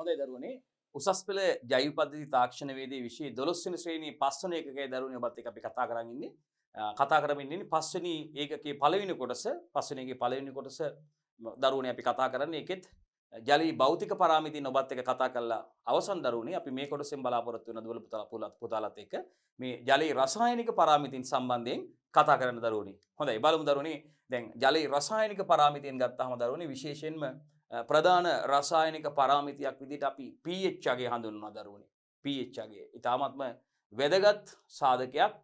හොඳයි දරුවනේ උසස් පෙළ ජෛව පද්ධති තාක්ෂණවේදී විෂය 12 වෙනි ශ්‍රේණියේ පස්වන එකකේ දරුවනේ ඔබත් එක්ක අපි කතා කරන් ඉන්නේ කතා කරමින් ඉන්නේ පස්වෙනි ඒකකේ පළවෙනි කොටස පස්වෙනි එකේ පළවෙනි කොටස දරුවනේ අපි කතා කරන්නේ ඒකෙත් ජලී භෞතික පරාමිතින් ඔබත් එක කතා කල්ලා අවසන් දරුණේ අපි මේ කොටසෙන් බලාපොරොත්තු වෙන දුවල පුතා පුලත් පුතාලත් එක්ක මේ ජලයේ රසායනික පරාමිතින් සම්බන්ධයෙන් කතා කරන්න දරුණේ. හොඳයි බලමු දරුණේ. දැන් ජලයේ රසායනික පරාමිතින් ගත්තාම දරුණේ විශේෂයෙන්ම ප්‍රධාන රසායනික පරාමිතියක් විදිට අපි පීච්චගේ හඳුන්වා දරුවනේ පීච්චගේ ඉතාමත්ම වැදගත් සාධකයක්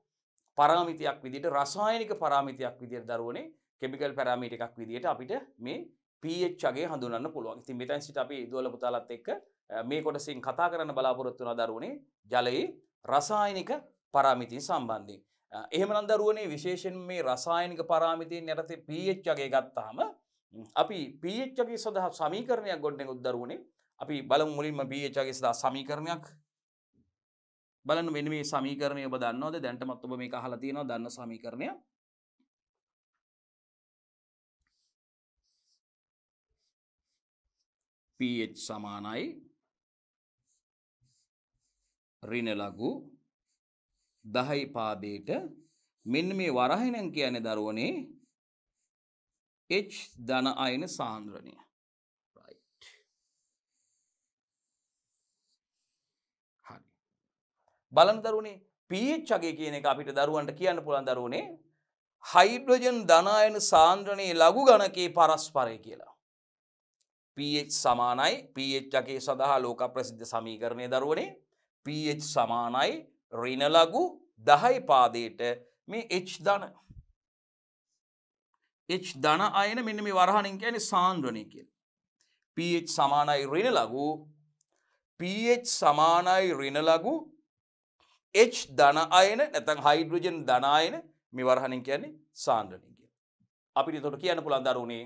පරාමිතියක් විදිට රසායනික පරාමිතියක් විදිර දරුවනේ කෙමිකල් පැරාමිට එකක් විදිට අපිට මේ පීච්චගේ හඳුන්න පුළුවන් ඉතින් මෙතැන් සිට අපි දවල පුතාලත් එක්ක මේ කොටසින් කතා කරන්න බලාපොරොත්තුන දරුවනේ ජලයේ රසායනික පරාමිතින් සම්බන්ධින්. එහෙමනන්දරුවනේ විශේෂෙන් මේ රසායනික පරාමිතියෙන් යටතේ පීච්චගේ ගත්තාම අපි පීච්චගේ සඳහා සමීකරණයක් ගොඩ්නෙ උද්දරුවනේ අපි බලමු මුලින්ම පීච්චගේ සඳහා සමීකරණයක් බලන්න මෙන්න මේ සමීකරණය ඔබ දන්නවද දැන්ටමත් ඔබ මේ අහලා තියෙනවා දන්න සමීකරණය පH සමානයි ඍණ ලඝු 10 පාදයට මෙන්න මේ වරහිනම් කියන්නේ දරුවනේ H ධන අයන සාන්ද්‍රණය හරි බලන දරුණේ පH අගේ කියන එක අපිට දරුවන්ට කියන්න පුළුවන් දරුවනේ හයිඩ්‍රජන් ධන අයන සාන්ද්‍රණයේ ලඝු ගණකේ පරස්පරය කියලා pH සමානයි pH අගේ සඳහා ලෝක ප්‍රසිද්ධ සමීකරණය දරුවනේ pH සමානයි ඍණ ලඝු 10 පාදයට මේ H ධන එච් ධන අයන මෙන්න මේ වරහණින් කියන සාන්ද්‍රණය කියල්. පH සමානයි රින ලගු පH සමානයි රින ලගු H ධන අයන නැතන් හයිඩ්‍රජන් ධනායන මේ වරහණින් කියන්නේ සාන්ද්‍රණය කිය. අපිට තොට කියන්න පුළන් දරුණේ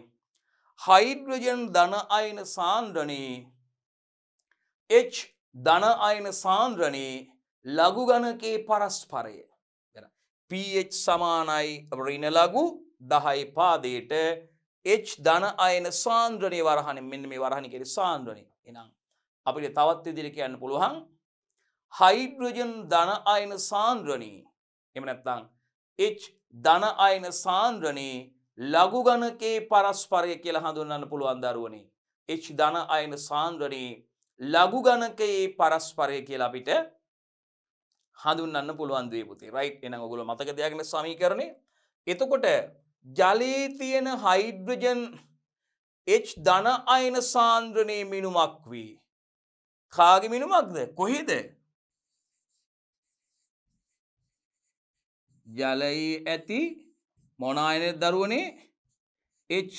හයිඩ්‍රජන් ධන අයන සාන්ද්‍රණී H ධන අයන සාන්ද්‍රණී ලගු ගණකේ පරස්පරය. පH සමානයි රින ලගු දහයි පාදයට එච් ධන අයන සාන්ද්‍රණය වරහණ මෙන්න මේ වරහණ කෙරි සාන්ද්‍රණය එනම් අපිට තවත් ඉදිරි කියන්න පුළුවන් හයිඩ්‍රජන් ධන අයන සාන්ද්‍රණී එමනැත්තං එච් ධන අයන සාන්ද්‍රණී ලගුගණකේ පරස්පරය කියලා හඳුන්නන්න පුළුවන් දරුවනේ එච් ධන අයන සාන්ද්‍රණී ලගුගණකයේ පරස්පරය කියලා අපිට හඳුන්නන්න පුළුවන්දේ පුති රයි් එන ගොල මතක දෙයක්න සමී කරණය එතකොට ජලයේ තියෙන හයිඩ්‍රජන් එච් ධන අයන සාන්ද්‍රණය මිනුමක් වී. කාග මිනුමක්ද කොහෙද. ජලයි ඇති මොනායන දරුවනේ එච්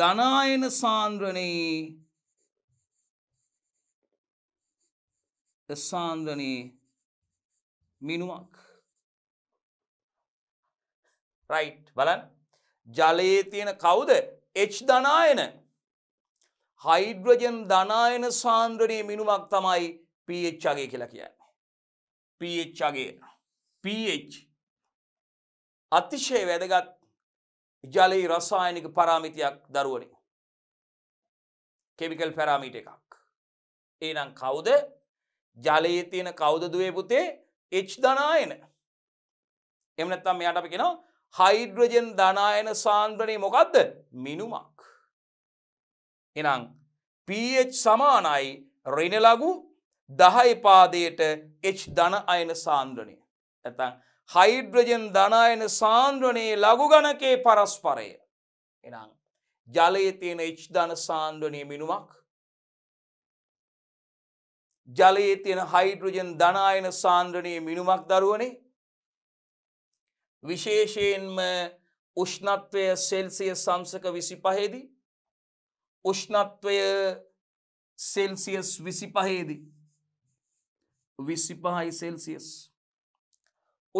ධනායන සාන්ද්‍රණී සාන්ද්‍රණී මිනුමක් රයිට් බලන් ජලයේ තියෙන කවුද එච් ධනායන හයිඩ්‍රජන් ධනායන සාන්ද්‍රණය මිනුමක් තමයි පච්චගේ කියලා කියන්නේ. පච්චගේ පH අතිශය වැදගත් ජලයේ රසායනික පරාමිතියක් දරුවනි. කෙමිකල් පැරාමිට එකක්. ඒනම් කවුද ජලයේ තියෙන කවුද දුවේ පුතේ එච් ධනායන එමනත්තම් මෙයාට අපි කෙනවා හයිඩ්‍රජන් ධනායන සාන්ද්‍රනය මොකක්ද මිනුමක්. එනම් පH සමානයි රෙනලගු දහයි පාදයට එච් ධන අයන සාන්ද්‍රනය. ඇතන් හයිඩ්‍රජන් ධනායන සාන්ද්‍රනයේ ලගු ගණකේ පරස්පරය. එනම් ජලය තියෙන එච් ධන සාන්ද්‍රනය මිනුමක්. ජලයේ තියෙන හයිඩ්‍රජන් ධනායන සාන්ද්‍රනයේ මිනුමක් දරුවනේ විශේෂයෙන්ම උෂ්ණත්වය සෙල්සිය සංසක විසි පහේදී උෂ්ණත්වය සෙල්සියස් විසි පහේදී විසි පහයි සෙල්සියස්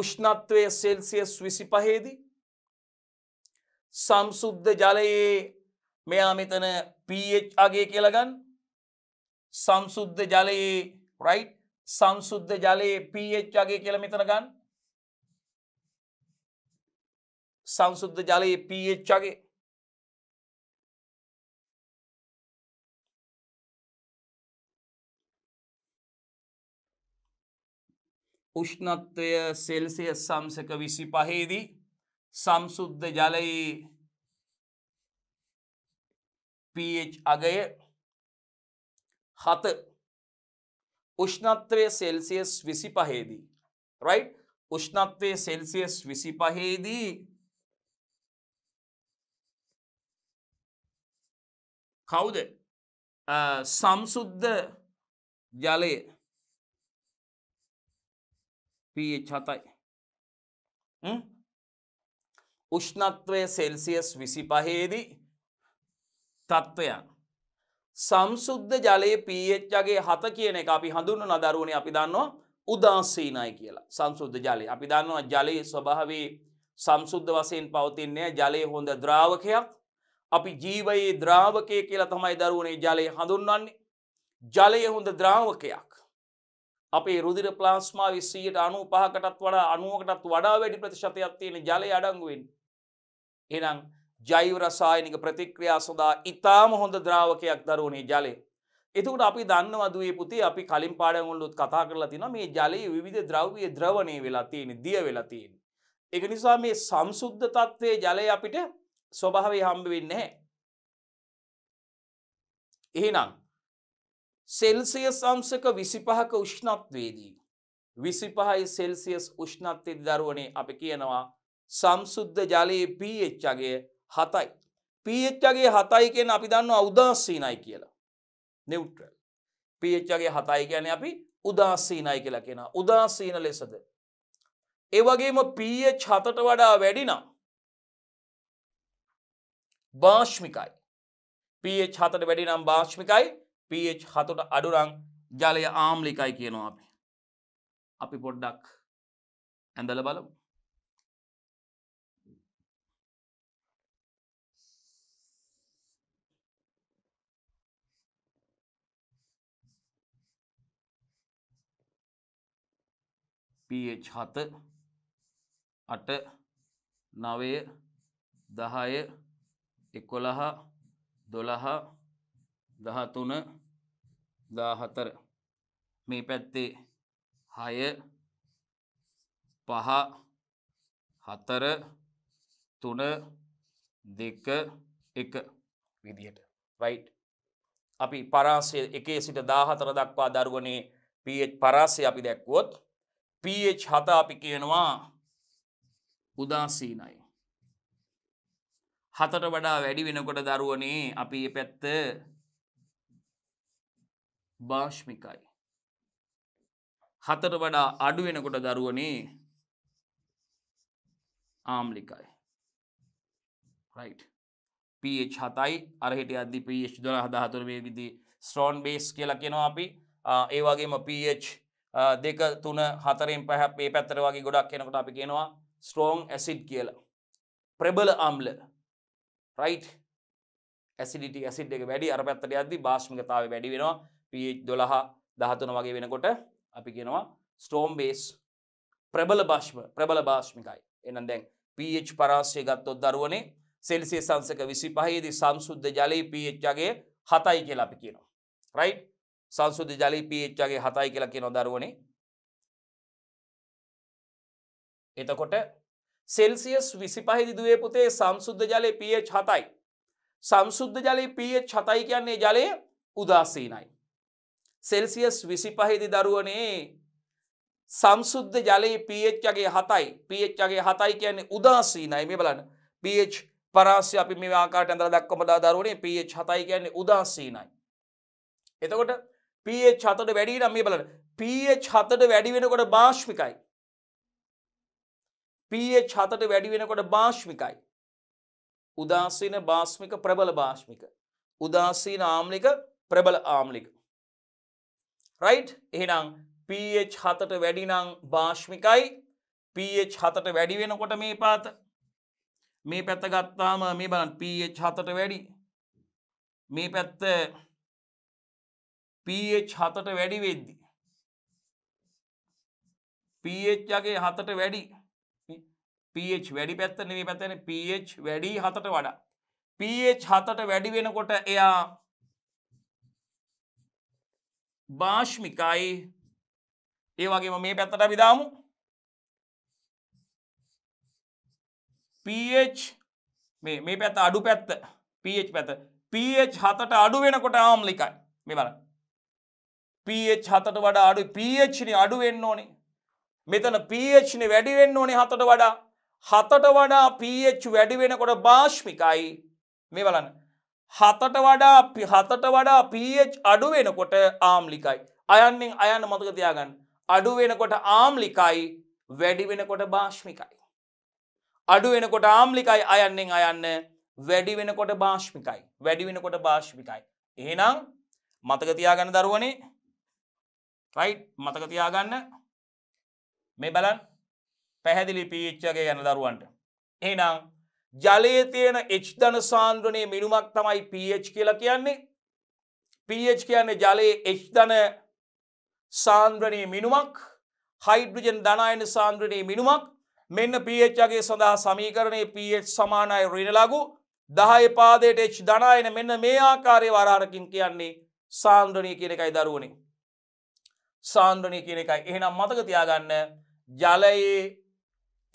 උෂ්ණත්වය සෙල්සියස් විසි පහේදී සම්සුද්ධ ජලයේ මෙයා මෙතන පH අගේ කියලගන්න සම්සුද්ධ ජලයේ රයි් සම්සුද්ධ ජලයේ පH අගේ කියල මෙතන ගන්න संसद जाले पीएच आगे उष्णत सेल्सियस सामसक सिपाही सांशुद्ध जल पीएच अगय हत उष्णत्रय सेल्सियस विसिपहेदी राइट उष्णत्रय सेल्सियस विसिपहेदी කවුද සම්සුද්ධ ජලය පිය චතයි උෂ්ණත්වය සෙල්සියස් විසි පහේදී තත්ත්වයන් සම්සුද්ධ ජලයේ පීච්චගේ හත කියන එක අපි හඳුන්න නදරුවන අපි දන්නවා උදාසීනයි කියලා සම්සුද්ධ ජලය අපි දන්නවා ජලයේ ස්වභාවේ සම්සුද්ධ වසයෙන් පවතින්නේ ජලය හොඳ ද්‍රාවකයක් අපි ජීවයේ ද්‍රාවකය කියලා තමයි දරුවනේ ජලය හඳුන්වන්නේ ජලය හොඳ ද්‍රාවකයක් අපේ රුදිර ප්ලාස්මා විස්සීයට අනු පහකටත් වඩා අනුවකටත් වඩා වැඩි ප්‍රතිශතයක් තියෙන ජලය අඩංගුවෙන් එනම් ජෛවරසායනික ප්‍රතික්‍රියා සොදා ඉතාම හොඳ ද්‍රාවකයක් දරුවනේ ජලය එතකට අපි දන්නවදුවේ පුතේ අපි කලින් පාඩගොල්ලුත් කතා කරලා තින මේ ජලයේ විධ ද්‍රව්විය ද්‍රවණය වෙලා තියෙන දිය වෙලා තියෙන. එක නිසා මේ සම්සුද්ධ තත්ත්වය ජලය අපිට ස්වභාවය හම්බ වෙන්නේ එහෙනම් සෙල්සියස් අංශක විසිපහක උෂ්ණත්වේදී විසිපහයි සෙල්සියස් උෂ්ණත්වය දරුවනේ අපි කියනවා සම්සුද්ධ ජලයේ පීච්චගේ හතයි පීච්චගේ හතයි කියෙන් අපි දන්නවා උදස්සීනයි කියලා නෙවට්‍රල් පීච්චගේ හතයි කියන අපි උදස්සීනයි කියලා කියෙන උදස්සීන ලෙසද ඒවගේම පීය චතට වඩා වැඩිනම් භාශ්මිකයි. පH හතට වැඩි නම් භාශ්මිකයි පH හතට අඩුරං ජලය ආම්ලිකයි කියනවා අපි. අපි පොඩ්ඩක් ඇඳල බලමු. පH හත අට නවය දහය එකොළහ දොළහ දහතුන දාහතර මේ පැත්තේ හය පහ හතර තුන දෙක එක විදිහට රයිට් අපි පරාසය එකේ සිට දාහතර දක්වා දරුවනේ පH පරාසය අපි දැක්වොත් පH හත අපි කියනවා උදාසීනයි හතට වඩා වැඩි වෙනකොට දරුවනේ අපි ඒ පැත්ත භාෂ්මිකයි. හතට වඩා අඩු වෙනකොට දරුවනේ ආම්ලිකයි. රයිට්. පH හතයි අරහිට අදදි පH දොල හදහතුර වේ විදි ස්ට්‍රෝන් බේස් කියලා කෙනවා අපි ඒ වගේම පH දෙක තුන හතරෙන් පැහැ පේ පැත්තර වගේ ගොඩක් කෙනකට අපි කෙනවා ස්ට්‍රෝන් ඇසිඩ් කියලා. ප්‍රබල අම්ල රයිට් ඇසිඩිට ඇසිඩ් එක වැඩි අර පැත්තට අද්දි භාෂ්මිකතාව වැඩි වෙනවා පිය දොළහා දහතුන වගේ වෙනකොට අපි කියෙනවා ස්ටෝම් බේස් ප්‍රබල භාෂ්ම ප්‍රබල භාෂ්මිකයි එනම් දැන් පH පරාශය ගත්තොත් දරුවනේ සෙල්සිය සංසක විසි පහහිද සංසුද්ධ ජලය පච්චගේ හතයි කියලා අපි කියනවා. රයි් සංසුද්ධ ජලය පච්චගේ හතයි කියලා කියනො දරුවනේ එතකොට සෙල්සියස් විසිපහිදි දුවේ පුතේ සම්සුද්ධ ජලය පිය හතයි. සම්සුද්ධ ජලය පිය හතයි කියන්නේ ජලය උදාසීනයි. සෙල්සියස් විසිපහිදි දරුවනේ සම්සුද්ධ ජලයේ පියච්චගේ හතයි පියච්චගේ හතයි කියන්නේ උදාසීනයි මේ බලන්න පියච් පරාසය අපි මේ ආකාට ඇඳල දක්කොමදා දරුවනේ පියච් හතයි කියන්නේ උදාසීනයි. එතකොට පියච් හතට වැඩි නම් මේ බලන්න පියච් හතට වැඩි වෙනකොට භාෂ්මිකයි පH හතට වැඩි වෙනකොට භාෂ්මිකයි. උදාසීන භාෂ්මික ප්‍රබල භාෂ්මික. උදාසීන ආම්ලික ප්‍රබල ආම්ලික. රයිට් එහෙනම් පH හතට වැඩිනං භාෂ්මිකයි පH හතට වැඩි වෙනකොට මේ පාත මේ පැත්ත ගත්තාම මේ බලන් පH හතට වැඩි මේ පැත්ත පH හතට වැඩි වෙද්දි. පH යගේ හතට වැඩි පH වැඩි පැත්ත නෙවේ පැතන පH වැඩි හතට වඩා පH හතට වැඩි වෙනකොට එයා භාෂ්මිකයි ඒ වගේම මේ පැත්තට විදාමු පH මේ මේ පැත්ත අඩු පැත්ත පH පැත පH හතට අඩු වෙනකොට ආම්ලිකයි මේ බල පH හතට වඩා අඩු පHන අඩු වෙන්න ඕනේ මෙතන පHන වැඩි වෙන්න ඕනේ හතට වඩා හතට වඩා පH වැඩි වෙනකොට භාෂ්මිකයි මේ බලන්න හතට වඩා හතට වඩා පH අඩු වෙනකොට ආම්ලිකයි අයන්නෙන් අයන්න මතක තියාගන්න අඩු වෙනකොට ආම්ලිකයි වැඩි වෙනකොට භාෂ්මිකයි අඩු වෙනකොට ආම්ලිකයි අයන්නෙන් අයන්න වැඩි වෙනකොට භාෂ්මිකයි වැඩි වෙනකොට භාෂ්මිකයි එහෙනම් මතක තියාගන්න දරුවනේ රයි් මතක තියාගන්න මේ බලන් පැහැදිලි පීච්චගේ යන දරුවන්ට. එනම් ජලය තියෙන එච්ධන සාන්ද්‍රනය මිනුමක් තමයි පH කියලා කියන්නේ පH කියන්නේ ජලයේ එච්ධන සාන්ද්‍රනය මිනුමක් හයිඩ්‍රජන් ධනයන සාන්ද්‍රනය මිනුමක් මෙන්න පHගේ සඳහා සමීකරණය පH සමානයි රිනලගු දහය පාදයට එච් ධනායන මෙන්න මේ ආකාරය වරාරකින් කියන්නේ සාන්ද්‍රනය කියන එකයි දරුවනේ. සාන්ද්‍රනය කියන එකයි එහෙනම් මතක තියාගන්න ජලයේ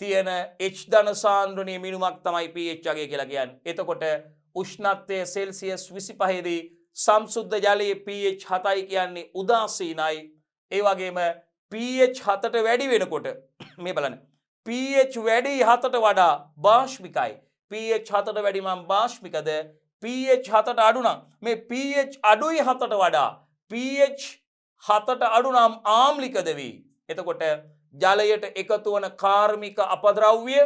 තියෙන එච් ධනසාන්ද්‍රනය මිනුමක් තමයි පච්චගේ කියලා කියන් එතකොට උෂ්ණත්වය සෙල්සියස් විසි පහෙදී සම්සුද්ධ ජලයේ පH හතයි කියන්නේ උදාසීනයි ඒවගේම පH හතට වැඩි වෙනකොට මේ බලන පH වැඩි හතට වඩා භාෂ්මිකයි පH හතට වැඩිමම් භාෂ්මිකද පH හතට අඩුනම් මේ පH අඩුයි හතට වඩා පH හතට අඩුනම් ආම්ලිකද වී එතකොට ජලයට එකතු වන කාර්මික අපද්‍රව්‍ය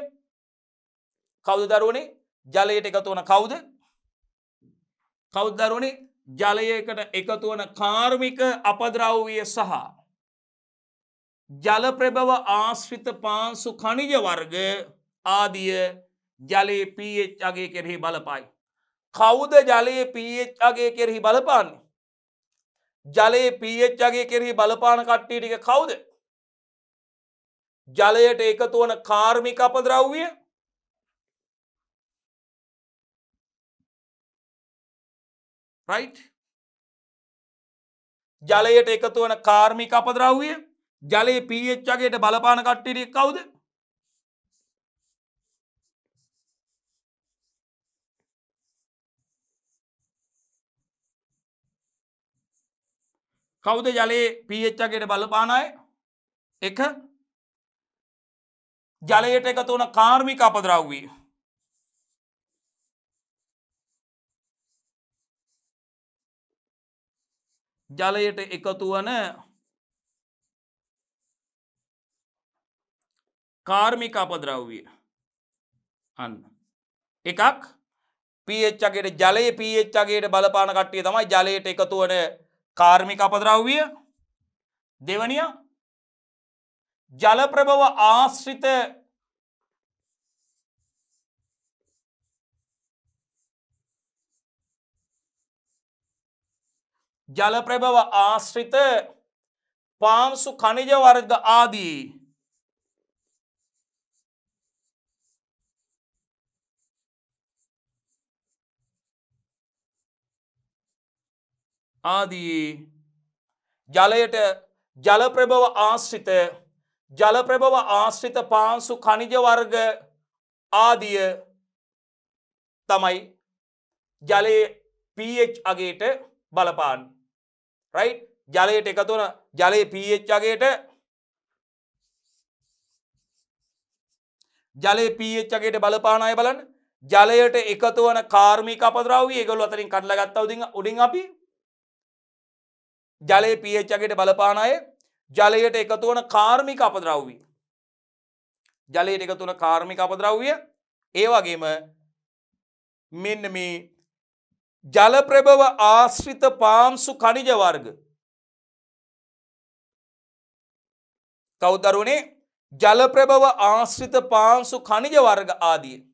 කවුද දරුවනේ ජලයට එකතු වන කවුද කෞද්දරුණි ජලයකට එකතු වන කාර්මික අපද්‍රව්විය සහ ජල ප්‍රභව ආශ්‍රිත පාන්සු කනිජ වර්ග ආදිය ජලයේ පීච් අගේ කෙරෙහි බලපායි. කෞුද ජලයේ පීච් අගේ කෙරෙහි බලපාන්නේ. ජලයේ පීච් අගේ කෙරෙහි බලපාන කට්ටිටික කවුද ජලයට එකතු වන කාර්මික අපද්‍රව්විය ජලයට එකතු වන කාර්මික අපද්‍රව්විය ජලයේ පීච්චගේට බලපාන කට්ටිරෙක් කවුද කවුද ජලයේ පීච්චගේට බලපානය එක ජලයට එකතු වන කාර්මික අපද්‍රව්විය ජලයට එකතු වන කාර්මික අපද්‍රව්විය අන්න එකක් පීච්චගේට ජලය පීච්චගේට බලපාන කට්ටිය තමයි ජලයට එකතු වන කාර්මික අපද්‍රව්විය දෙවනියා ජලප්‍රභව ආශ්‍රිත ජලප්‍රභව ආශ්‍රිත පාම්සු කනිජ වර්ග ආදී ආදී ජලයට ජලප්‍රභව ආශ්‍රිත ජලප්‍රභව ආශ්‍රිත පාන්සු කනිජවර්ග ආදිය තමයි ජලයේ පH අගේට බලපාන් රයි ජලයට එකතුන ජලයේ පH අගේට ජලය පH අගේට බලපානය බලන් ජලයට එකතුවන කාර්මික අපදරාවී ඒගොල් අතරින් කටලගත්තවදි උඩින් අපි ජලය පH අගේට බලපානයේ ජලයට එකතු වන කාර්මික අපද්‍රව්වී. ජලයට එකතුන කාර්මික අපද්‍රව්විය ඒ වගේම මෙන්න මේ ජලප්‍රභව ආශ්‍රිත පාම්සු කනිජ වර්ග කෞදරුණේ ජලප්‍රභව ආශ්‍රිත පාන්සු කනිජ වර්ග ආදිය.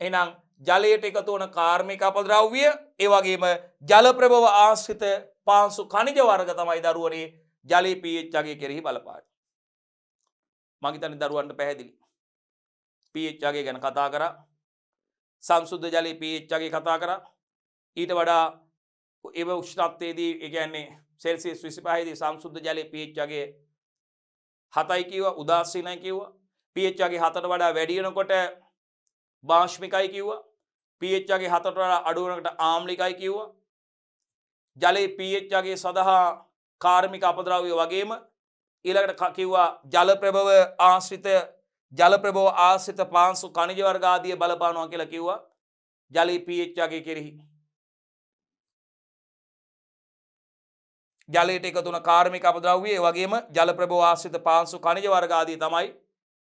එනම් ජලයට එකතුවන කාර්මික අපද්‍රව්විය ඒවගේම ජලප්‍රභව ආශ්‍රිත පාන්සු කනිජ වර්ග තමයි දරුවනේ ජලයේ පීච්චගේ කෙරෙහි බලපාට මගිතනි දරුවන්ට පැහැදිලි පීච්චගේ ගැන කතා කර සංසුද්ධ ජලයේ පීච්චගේ කතා කර ඊට වඩා එව උෂ්ණත්තේදී එකන්නේ සෙල්සිස් විසි පහහිදී සංසුද්ධ ජලය පීච්චගේ හතයි කිව උදස්සීනය කිව්ව පීච්චගේ හතට වඩා වැඩියනකොට භාශ්මිකයි කිව්ව පීච්චගේ හතට වඩා අඩුවනකට ආම්ලිකයි කිව්ව ජලයේ පීච්චගේ සඳහා කාර්මික අපද්‍රව්‍ය වගේම ඊළකට කිව්වා ජලප්‍රභව ආශ්‍රිත ජලප්‍රභෝ ආසිත පාන්සු කනිජවර්ගාදිය බලපානවා කියලා කිව්වා ජලී පිච්චගේ කෙරෙහි. ජලට එකතුන කාර්මික අපද්‍රව්වේ වගේම ජලප්‍රභෝ ආසිත පාන්සු කනිජ වර්ගාදී තමයි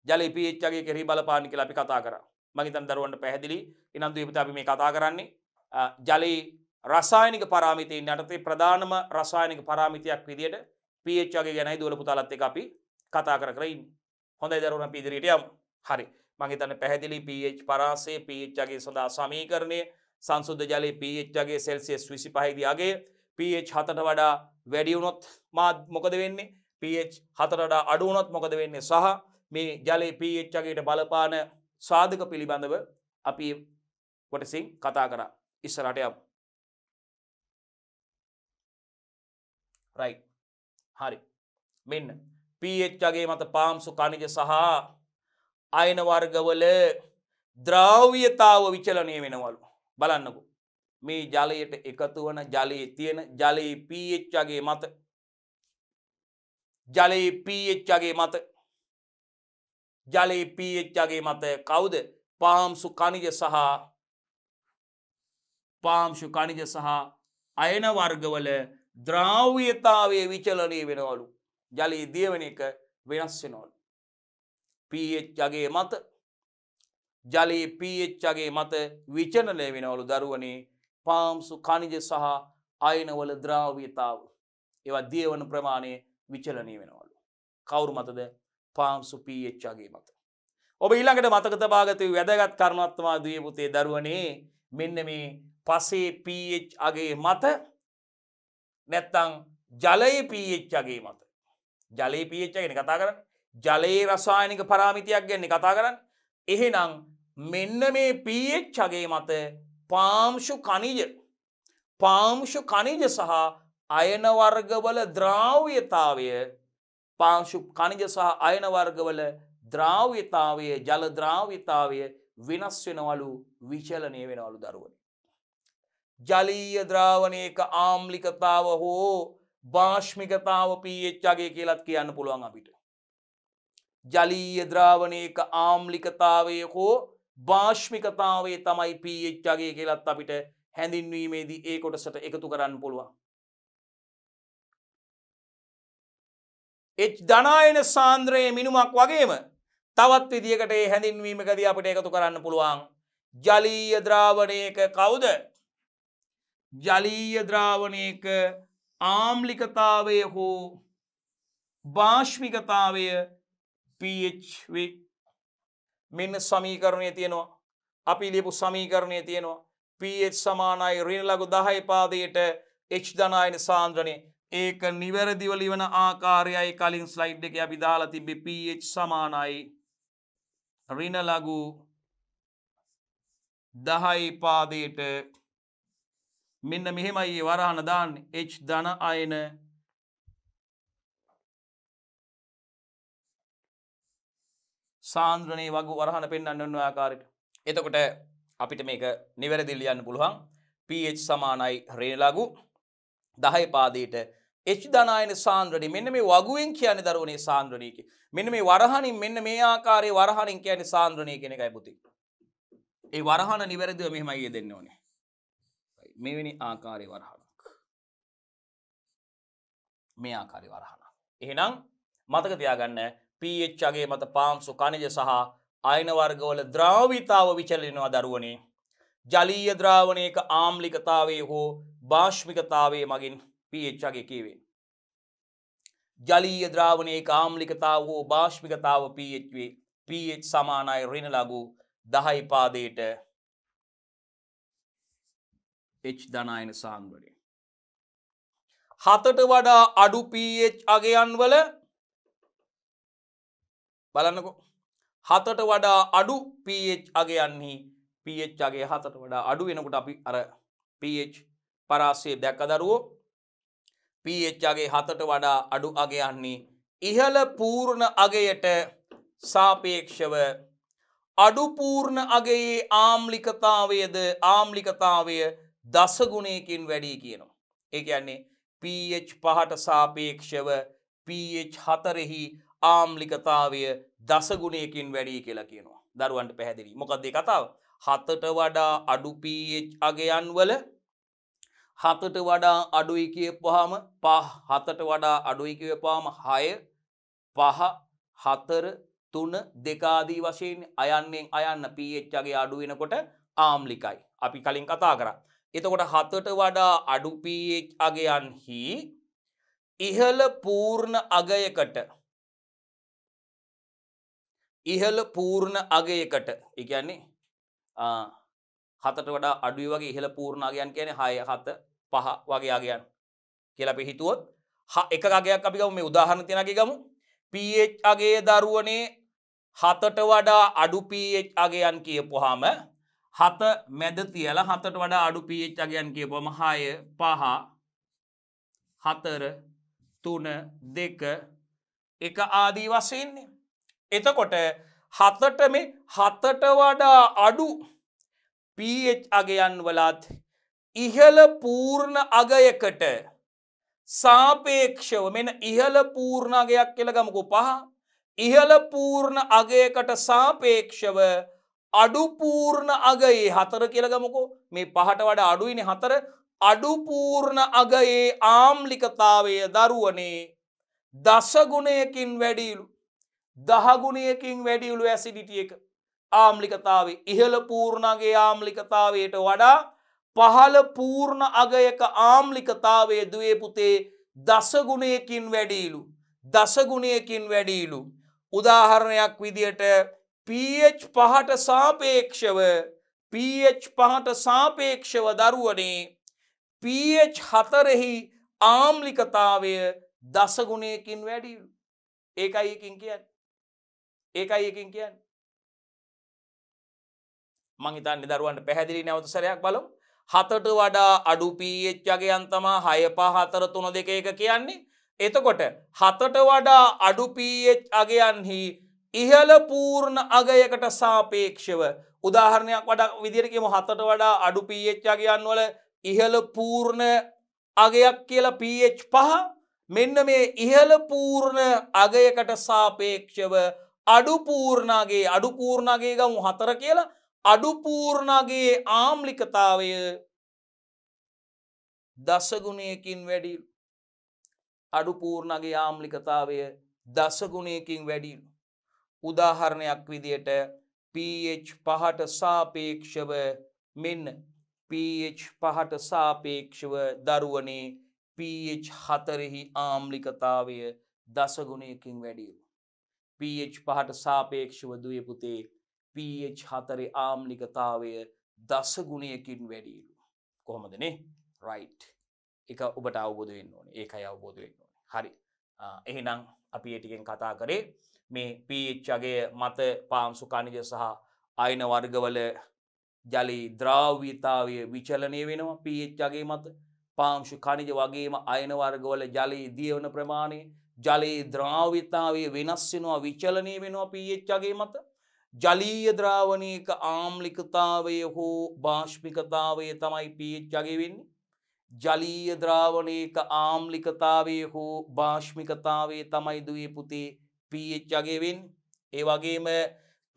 ජලි පිච්චගේ කෙරෙහි බලපාන කියලා අපි කතා කර මහිතන් දරුවන්ට පැහැදිලි ඉනන්දීපත අපි මේ කතා කරන්නේ ජලී රසායනික පරාමිතයන් යටතේ ප්‍රධානම රසායනික පරාමිතියක් විදියට පීච්චගේ ගැනයි දුවල පුතාලත් එක අපි කතා කර කරයින් හොඳයි දරුණ පිදිරියට යම් හරි මහිතන්න පැහැදිලි පH පරාසේ පීච්චගේ සොඳා සමීකරණය සංසුද්ධ ජලය පීච්චගේ සෙල්සියස් විසි පහිදයාගේ පH හතට වඩා වැඩියුනොත් මාත් මොකද වෙන්නේ පH හතරට අඩුවනොත් මොකද වෙන්නේ සහ මේ ජලය පීච්චගේට බලපාන සාධක පිළිබඳව අපි කොටසින් කතා කර ඉස්සරටයක් රයි හරි මෙන්න පීච්චගේ මත පාම්සු කණජ සහ අයන වර්ගවල ද්‍රාවියතාව විචලනය වෙනවලු බලන්නකු මේ ජලයට එකතු වන ජලයේ තියෙන ජලයේ පීච්චගේ මත ජලයේ පීච්චගේ මත ජලයේ පීච්චගේ මත කවුද පාම්සු කණිජ සහ පාම්ෂු කණිජ සහ අයන වර්ගවල ද්‍රාව්‍යතාවය විචලනය වෙනවලු ජලයේ දියවන එක වෙනස් වෙනවලු. පීච්චගේ මත ජලයේ පීච්චගේ මත විචනලය වෙනවලු දරුවනේ පාම්සු කනිජ සහ අයනවල ද්‍රාව්‍යතාව ඒවා දියවන ප්‍රමාණය විචලනය වෙනවලු. කවුරු මතද පාම්සු පීච්චගේ මත. ඔබ ඊළඟට මතකත භාගතය වැදගත් කරනත්වා දියපුතේ දරුවනේ මෙන්න මේ පසේ පීච් අගේ මත නැත්තං ජලයේ පීච්චගේ මත ජලයේ පීච්චගෙන කතා කරන්න ජලයේ රසායනික පරාමිතියක් ගැන්නේ කතා කරන්න එහෙනම් මෙන්න මේ පීච්චගේ මත පාම්ෂු කනිජ පාම්ෂු කනිජ සහ අයනවර්ගවල ද්‍රාව්‍යතාවය පාංශු කනිජ සහ අයනවර්ගවල ද්‍රාව්‍යතාවය ජලද්‍රාව්‍යතාවය වෙනස් වෙනවලු විචලනය වෙනවලු දරුවට. ජලීය ද්‍රාවනයක ආම්ලිකතාව හෝ භාෂ්මිකතාව පීච්චගේ කියලත් කියන්න පුළුවන් අපිට. ජලීය ද්‍රාවනයක ආම්ලිකතාවය හෝ භාෂ්මිකතාවේ තමයි පීච්චගේ කියලත් අපිට හැඳින්වීමේදී ඒ කොටසට එකතු කරන්න පුළුවන්. එ ධනායන සාන්ද්‍රයේ මිනුමක් වගේම තවත් විදිකට ඒ හැඳින්වීමකදී අපට එකතු කරන්න පුළුවන් ජලීය ද්‍රාවනයක කවුද ජලීය ද්‍රාවනයක ආම්ලිකතාවය හෝ භාශ්මිකතාවය පHV මෙන්න සමීකරණය තියෙනවා අපි ලිපු සමීකරණය තියෙනවා පH සමානයි රිනලගු දහයි පාදයට එච් දනායන සාන්ද්‍රණය ඒක නිවැරදිවලිවන ආකාරයයි කලින් ස්ලයිඩ් එක අපි දාලා තිබි පH සමානයි රිනලගු දහයි පාදයට මෙන්න මෙහෙමයි ඒ වරහන දාන්න H ධන අයන සාන්ද්‍රණය වගේ වරහන පෙන්න්න ඔන්න ආකාරයට එතකොට අපිට මේක නිවැරදිල්ලියන්න පුළුවන් පH සමානයි රේලගු දහයි පාදයට එච් ධනායන සාන්ද්‍රණි මෙන්න මේ වගුවෙන් කියන දරුවනේ සාන්ද්‍රණයක මෙන්න මේ වරහනින් මෙන්න මේ ආකාරය වරහනින් කියන සාන්ද්‍රණය කෙනෙකයි පුති. ඒ වරහන නිවැරදිව මෙහමයිය දෙන්න ඕනේ මෙවැනි ආකාරය වරහනක් මේ ආකාරය වරහන. එහෙනම් මතක තියාගන්න පීච්චගේ මත පාම්සු කණජ සහ අයන වර්ගවල ද්‍රාවිතාව විචලෙනවා දරුවනේ. ජලීය ද්‍රාවණයක ආම්ලිකතාවේ හෝ භාශ්මිකතාවේ මගින් පීච්චගේ කීවෙන්. ජලීය ද්‍රාවණයේ කාම්ලිකතාව හෝ භාශ්මිකතාව පීච්වේ පීච් සමානයි රිනලගු දහයි පාදයට එච් ධනායන සාංවරය. හතට වඩා අඩු පH අගයන්වල බලන්නකො හතට වඩා අඩු පH අගයන්නේ පH අගේ හතට වඩා අඩු වෙනකුට අපි අර පH පරාසේ දැක්ක දරුවෝ පH අගේ හතට වඩා අඩු අගයන්නේ ඉහළ පූර්ණ අගයට සාපේක්ෂව අඩුපූර්ණ අගේ ආම්ලිකතාවයද ආම්ලිකතාවය දසගුණයකින් වැඩී කියනවා. ඒ යන්නේ පH පහට සාපේක්ෂව පH හතරෙහි ආම්ලිකතාවය දසගුණයකින් වැඩී කියලා කියනවා දරුවන්ට පැහැදිලි මොකක්දේ කතාව හතට වඩා අඩු පH අගයන්වල හතට වඩා අඩුයි කියපුහාම පහ හතට වඩා අඩුයි කියපාම හය පහ හතර තුන දෙකාදී වශයෙන් අයන්නෙන් අයන්න පH අගේ අඩුවෙනකොට ආම්ලිකයි අපි කලින් කතා කරා එතකොට හතට වඩා අඩුපH අගයන්හි ඉහළ පූර්ණ අගයකට ඉහළ පූර්ණ අගයකට එකන්නේ හතට වඩා අඩුව වගේ ඉහළ පූර්ණ අගයන් කියන හය හත පහ වගේ අගයන් කියලා පිහිතුවොත් හ එක අගයක් අපි ගම මේ උදාහරණ තියනගේ ගමු පH අගේ දරුවනේ හතට වඩා අඩු පH අගයන් කියපුහාම හත මැද තියල හතට වඩා අඩු පිච්චගයන් කියපොම හාය පහ හතර තුන දෙක එක ආදී වසයන්නේ. එතකොට හතට මේ හතට වඩා අඩු පH අගයන් වලත් ඉහල පූර්ණ අගයකට සාපේක්ෂව මෙන ඉහල පූර්ණගයක් කෙළගමකු පහ ඉහල පූර්ණ අගයකට සාපේක්ෂව අඩුපූර්ණ අගයේ හතර කියලගමකෝ මේ පහට වඩ අඩුයින හතර අඩුපූර්ණ අගයේ ආම්ලිකතාවය දරුවනේ දසගුණයකින් වැඩියලු දහගුණයකින් වැඩියලු ඇසිඩිටිය එක ආම්ලිකතාවේ ඉහළ පූර්ණගේ ආම්ලිකතාවයට වඩා පහළ පූර්ණ අගයක ආම්ලිකතාවේ දේ පුතේ දසගුණයකින් වැඩීලු. දසගුණයකින් වැඩීලු. උදාහරණයක් විදියට පH පහට සාපේක්ෂව පH පහට සාපේක්ෂව දරුවනේ පH හතරෙහි ආම්ලිකතාවය දසගුණයකින් වැඩියු ඒකයිකින් කියන්න ඒකයිකින් කියන්න මහිතන්න දරුවන්ට පැහැදිලි නැවත සරයක් බලු හතට වඩා අඩු පීච්චගේ අන්තමා හය පා හතර තුන දෙක එක කියන්නේ එතකොට හතට වඩා අඩු පීච්චගයන්හි ඉහල පූර්ණ අගයකට සාපේක්ෂව උදාහරණයක් වඩක් විදිරකම හතට වඩා අඩු පීච්චාගයන් වල ඉහල පූර්ණ අගයක් කියල පH පහ මෙන්න මේ ඉහල පූර්ණ අගයකට සාපේක්ෂව අඩුපූර්ණගේ අඩුපූර්ණගේ ගමු හතර කියලා අඩුපූර්ණගේ ආම්ලිකතාවය දසගුණයකින් වැඩිල් අඩුපූර්ණගේ ආම්ලිකතාවය දසගුණයකින් වැඩිලු උදාහරණයක් විදියට පH පහට සාපේක්ෂව මෙන්න පH පහට සාපේක්ෂව දරුවනේ පH හතරෙහි ආම්ලිකතාවය දසගුණයකින් වැඩියීම. පH පහට සාපේක්ෂව දුවපුතේ පH හතරේ ආම්ලිකතාවය දසගුණයකින් වැඩියලු. කොහොමදනේ රයිට් එක ඔබට අවබෝධ වෙන්න ඕන ඒකයි අවබෝධ වෙන්න ඕන හරි එහෙනම් අපි ඒටිකෙන් කතා කරේ මේ පීච්චගේ මත පාම්සු කණජ සහ අයින වර්ගවල ජලි ද්‍රාවීතාවය විචලනය වෙනවා පීච්චගේ මත පාංශු කණජ වගේම අයන වර්ගවල ජලයේ දියවන ප්‍රමාණය ජලයේ ද්‍රාවිතාවේ වෙනස්වෙනවා විචලනය වෙනවා පීච්චගේ මත ජලීය ද්‍රාවණයක ආම්ලිකතාවය හෝ භාෂ්පිකතාවය තමයි පීච්චගේ වෙන්නේ ජලීය ද්‍රාවණයක ආම්ලිකතාවේ හෝ භාෂ්මිකතාවේ තමයි දුවේ පුතේ පH අගේවෙන් ඒ වගේම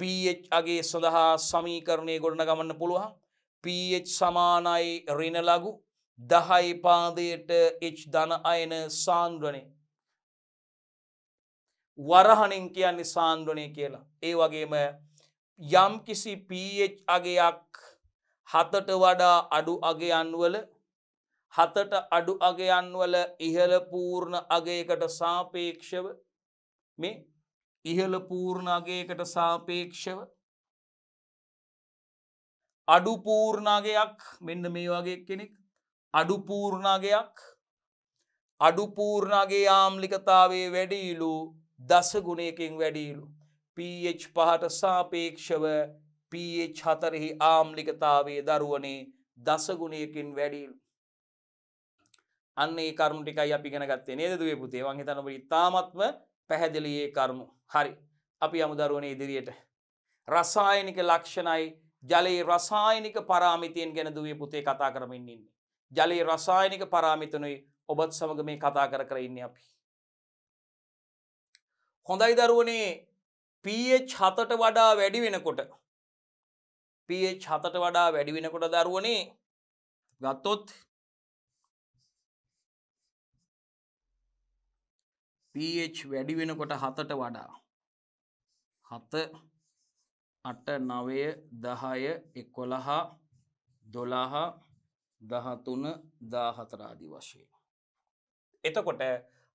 පH අගේ සඳහා සමීකරණය ගොඩන ගමන්න පුළුවන් පH සමානයි රින ලගු දහයි පාදයට H ධන අයන සාන්ද්‍රණය වරහණින් කියන්නේ සාන්ද්‍රණය කියලා ඒ වගේම යම් කිසි පH අගයක් හතට වඩා අඩු අගයන්වල හතට අඩු අගයන්වල ඉහළ පූර්ණ අගයකට සාපේක්ෂව මේ ඉහළ පූර්ණගේකට සාපේක්ෂව අඩු පූර්ණගයක් මෙන්න මේ වගේ කෙනෙක් අඩු පූර්ණගයක් අඩු පූර්ණගේ යාම්ලිකතාවේ වැඩීලු දසගුණයකින් වැඩීලු පH පහට සාපේක්ෂව පH හතරෙහි ආම්ලිකතාවේ දරුවනේ දසගුණයකින් වැඩීලු අන්නේ කරුණටිකයි අපිගෙන ගත්තේ නේදදුවේ පුතේ වංහිතනව ඉතාමත්ම පැහැදිලියේ කර්මු හරි අපි අමුදරුවනේ ඉදිරියට රසායනික ලක්ෂණයි ජලයේ රසායනික පරාමිතියෙන් ගැන දුවේ පුතේ කතා කරමින් ඉන්නේ. ජලයේ රසායනික පරාමිතනුයි ඔබත් සමග මේ කතා කර කර ඉන්න අපි. හොඳයි දරුවනේ පH හතට වඩා වැඩි වෙනකොට පH හතට වඩා වැඩි වෙනකොට දරුවනේ ගත්තොත් පH වැඩි වෙනකොට හතට වඩා හත අට නවය දහය එකොළහා දොළහා දහතුන දාහතරාදි වශයෙන්. එතකොට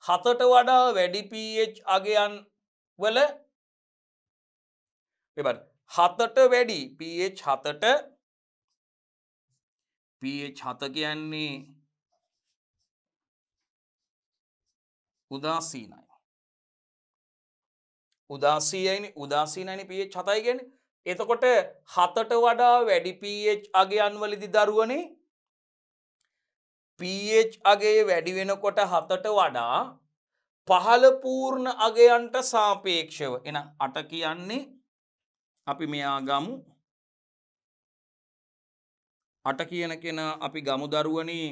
හතට වඩා වැඩි පH අගයන් වල එබට හතට වැඩි පH හතට පH හත කියන්නේ උදාසීනයි. උදාසීයනි උදාසීනනි පියච් හතයි ගැන එතකොට හතට වඩා වැඩි පH අගේ අන්වලදි දරුවනේ පH අගේ වැඩි වෙනකොට හතට වඩා පහළ පූර්ණ අගයන්ට සාපේක්ෂව එන අට කියන්නේ අපි මෙයා ගමු අට කියන කෙන අපි ගමු දරුවනේ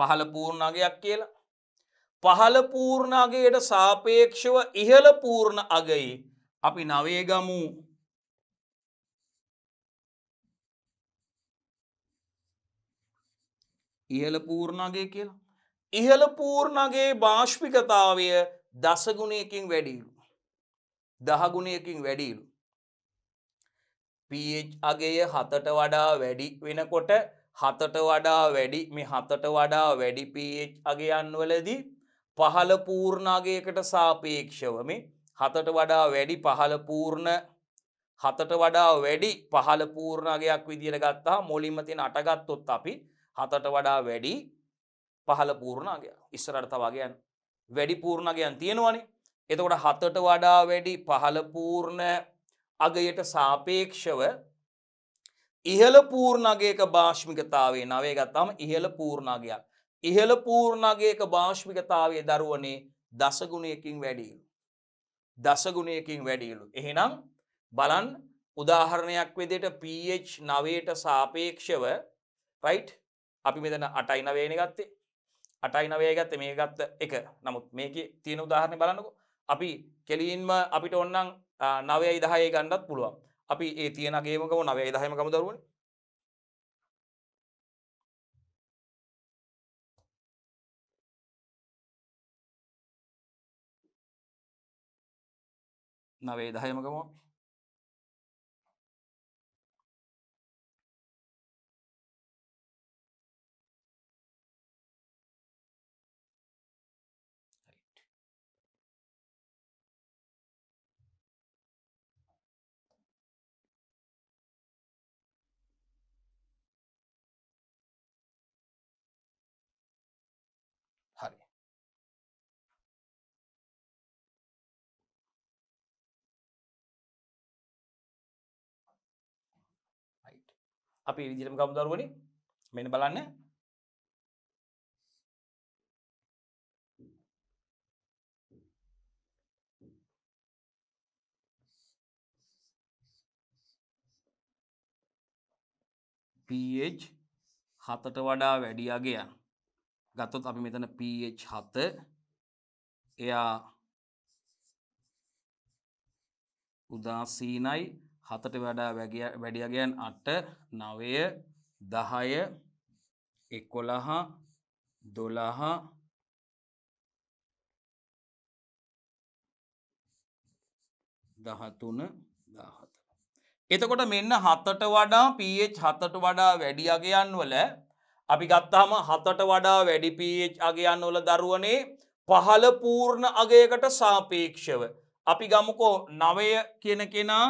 පහළ පූර්ණගයක් කියලා. පහළ පූර්ණගේයට සාපේක්ෂව ඉහළ පූර්ණ අගයි අපි නවේගමු ඉහළ පූර්ණගේ කියලා. ඉහළ පූර්ණගේ භාශ්පිකතාවය දසගුණයකින් වැඩීලු. දහගුණයකින් වැඩීලු. පH අගේ හතට වඩා වැඩි වෙනකොට හතට වඩා වැඩි මේ හතට වඩා වැඩි පH අගයන්වලදී පහළ පූර්ණාගයකට සාපේක්ෂව මේ හතට වඩා වැඩි පහළ පූර්ණ හතට වඩා වැඩි පහළ පූර්ණාගයක් විදිර ගත්තා මොලිමතින් අටගත්තොත් අපි හතට වඩා වැඩි පහළ පූර්ණාගය ඉස්සරට වගේයන් වැඩි පූර්ණගයන් තියෙනවනේ එතකොට හතට වඩා වැඩි පහළ පූර්ණ අගයට සාපේක්ෂව ඉහළ පූර්ණගේක භාෂ්මිකතාවේ නවේ ගත්තම ඉහළ පූර්ණගයක්. ඉහළ පූර්ණගේක භාෂ්මිකතාවේ දරුවනේ දසගුණයකින් වැඩියලු. දසගුණයකින් වැඩියලු. එහෙනම් බලන් උදාහරණයක් වෙදට පH නවයට සාපේක්ෂව රයිට් අපි මෙතන අටයි නවේන ගත්තේ අටයි නවය ගත්ත මේ ගත්ත එක නමුත් මේක තියෙන උදාහරණ බලන්නකු අපි කෙලින්ම අපිට ඔන්නන් නවයයි දහය ගණ්ඩත් පුළුවන් අපි ඒ තියෙන ගේමකම 9යි 10යි කම දරුවනේ. නවේ දහයමකම අපි විදිරම කවදරුවනි මෙන බලන්න පH හතට වඩා වැඩියගයා ගත්තොත් අපි මෙතන පH හත එයා උදාසීනයි හතට වඩා වැඩියගයන් අට නවය දහය එකොළහා දොළහා දහතුන දහත. එතකොට මෙන්න හතට වඩා පH හතට වඩා වැඩි අගයන් වල අපි ගත්තාම හතට වඩා වැඩි පH අගයන් වල දරුවනේ පහළ පූර්ණ අගයකට සාපේක්ෂව. අපි ගමුකෝ නවය කියන කෙනා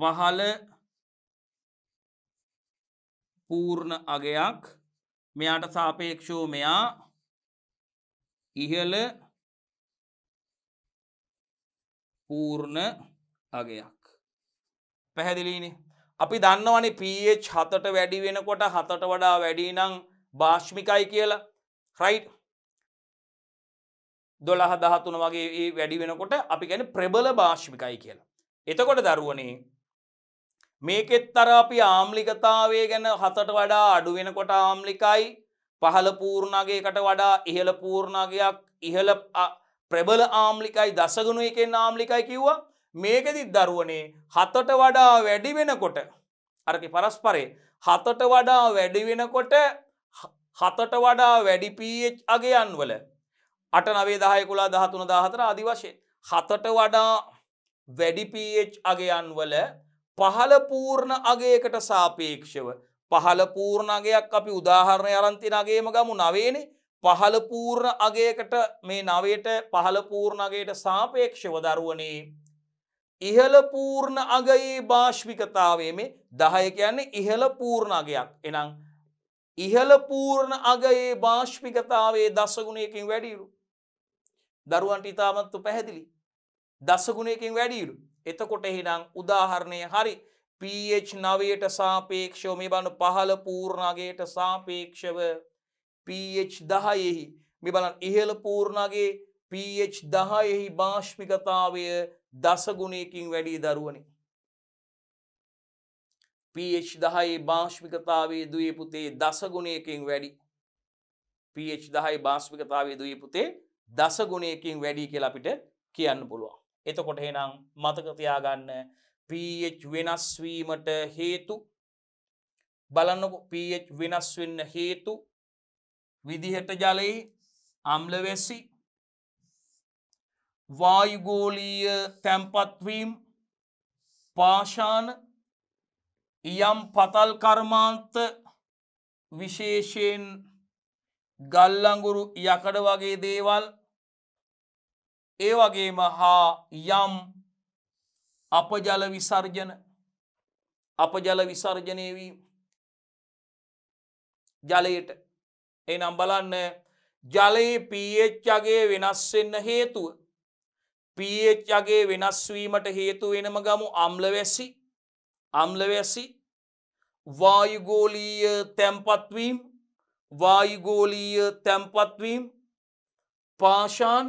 පහළ පූර්ණ අගයක් මෙයාට සාපේක්ෂෝ මෙයා ඉහල පූර්ණ අගයක් පැහැදිලීනි අපි දන්නවනි පH හතට වැඩි වෙනකොට හතට වඩා වැඩි නං භාෂ්මිකයි කියලා රයි් දොළහ දහතුන වගේ වැඩි වෙනකොට අපි ගැන ප්‍රබල භාෂ්මිකයි කියලා එතකොට දරුවනේ මේකෙත් අර අපි ආම්ලිකතාවය ගැන හතට වඩා අඩුවෙනකොට ආම්ලිකයි පහළ පූර්ණගේකට වඩා ඉහළ පූර්ණගයක් ඉහළ ප්‍රබල ආම්ලිකයි දසගුණු එකෙන් ආම්ලිකයි කිව්වා මේකෙදි දරුවනේ හතට වඩා වැඩි වෙනකොට අරකි පරස්පරේ හතට වඩා වැඩි වෙනකොට හතට වඩා වැඩි පH අගයන් වල අට නවේ දහය කුලා දහතුන දාහතර අධි වශයෙන් හතට වඩා වැඩි පH අගයන් වල පහලපූර්ණ අගේකට සාපේක්ෂව පහලපූර්ණ අගයක් අපි උදාහරණය අරන්ති නගේම ගමු නවේනි පහලපූර්ණ අගේකට මේ නවයට පහලපූර්ණගේට සාපේක්ෂව දරුවනේ ඉහලපූර්ණ අගයේ භාශ්විකතාවේ මේ දහය කියන්නේ ඉහලපූර්ණ අගයක් එනම් ඉහලපූර්ණ අගයේ භාශ්විකතාවේ දසගුණයකින් වැඩිරු දරුවන්ට ඉතාමත්තු පැහැදිලි දස්සගුණයකින් වැඩිරු එතකොට එහිනම් උදාහරණය හරි පH නවයට සාපේක්ෂව මේ බලන්න පහළ පූර්ණගේට සාපේක්ෂව පH දහයෙහි මේ බලන් ඉහළ පූර්ණගේ පH දහයෙහි භාෂ්මිකතාවය දසගුණයකින් වැඩී දරුවනි. පH දහයේ භාෂ්මිකතාවේ දයේ පුතේ දසගුණයකින් වැඩි පH දහයි භාෂ්මිකතාවේ දයේ පුතේ දසගුණයකින් වැඩි කියලාපිට කියන්න පුළුවන්. එතකොට එනම් මතකතියාගන්න පH වෙනස්වීමට හේතු බලන්නකු පH වෙනස් වෙන්න හේතු විදිහට ජලයේ අම්ලවැසි වායුගෝලීය තැම්පත්වීම් පාෂාන යම් පතල් කර්මාන්ත විශේෂයෙන් ගල්ලඟුරු යකඩ වගේ දේවල් ඒවගේම හා යම් අපජල විසර්ජන අපජල විසර්ජනය වී ජලයට එනම් බලන්න ජලයේ පීච්චගේ වෙනස්වෙන්න හේතුව පීච්චගේ වෙනස්වීමට හේතු වෙනම ගමු අම්ලවැසි අම්ලවැසි වායුගෝලීය තැම්පත්වීම් වායුගෝලීය තැම්පත්වීම් පාශාන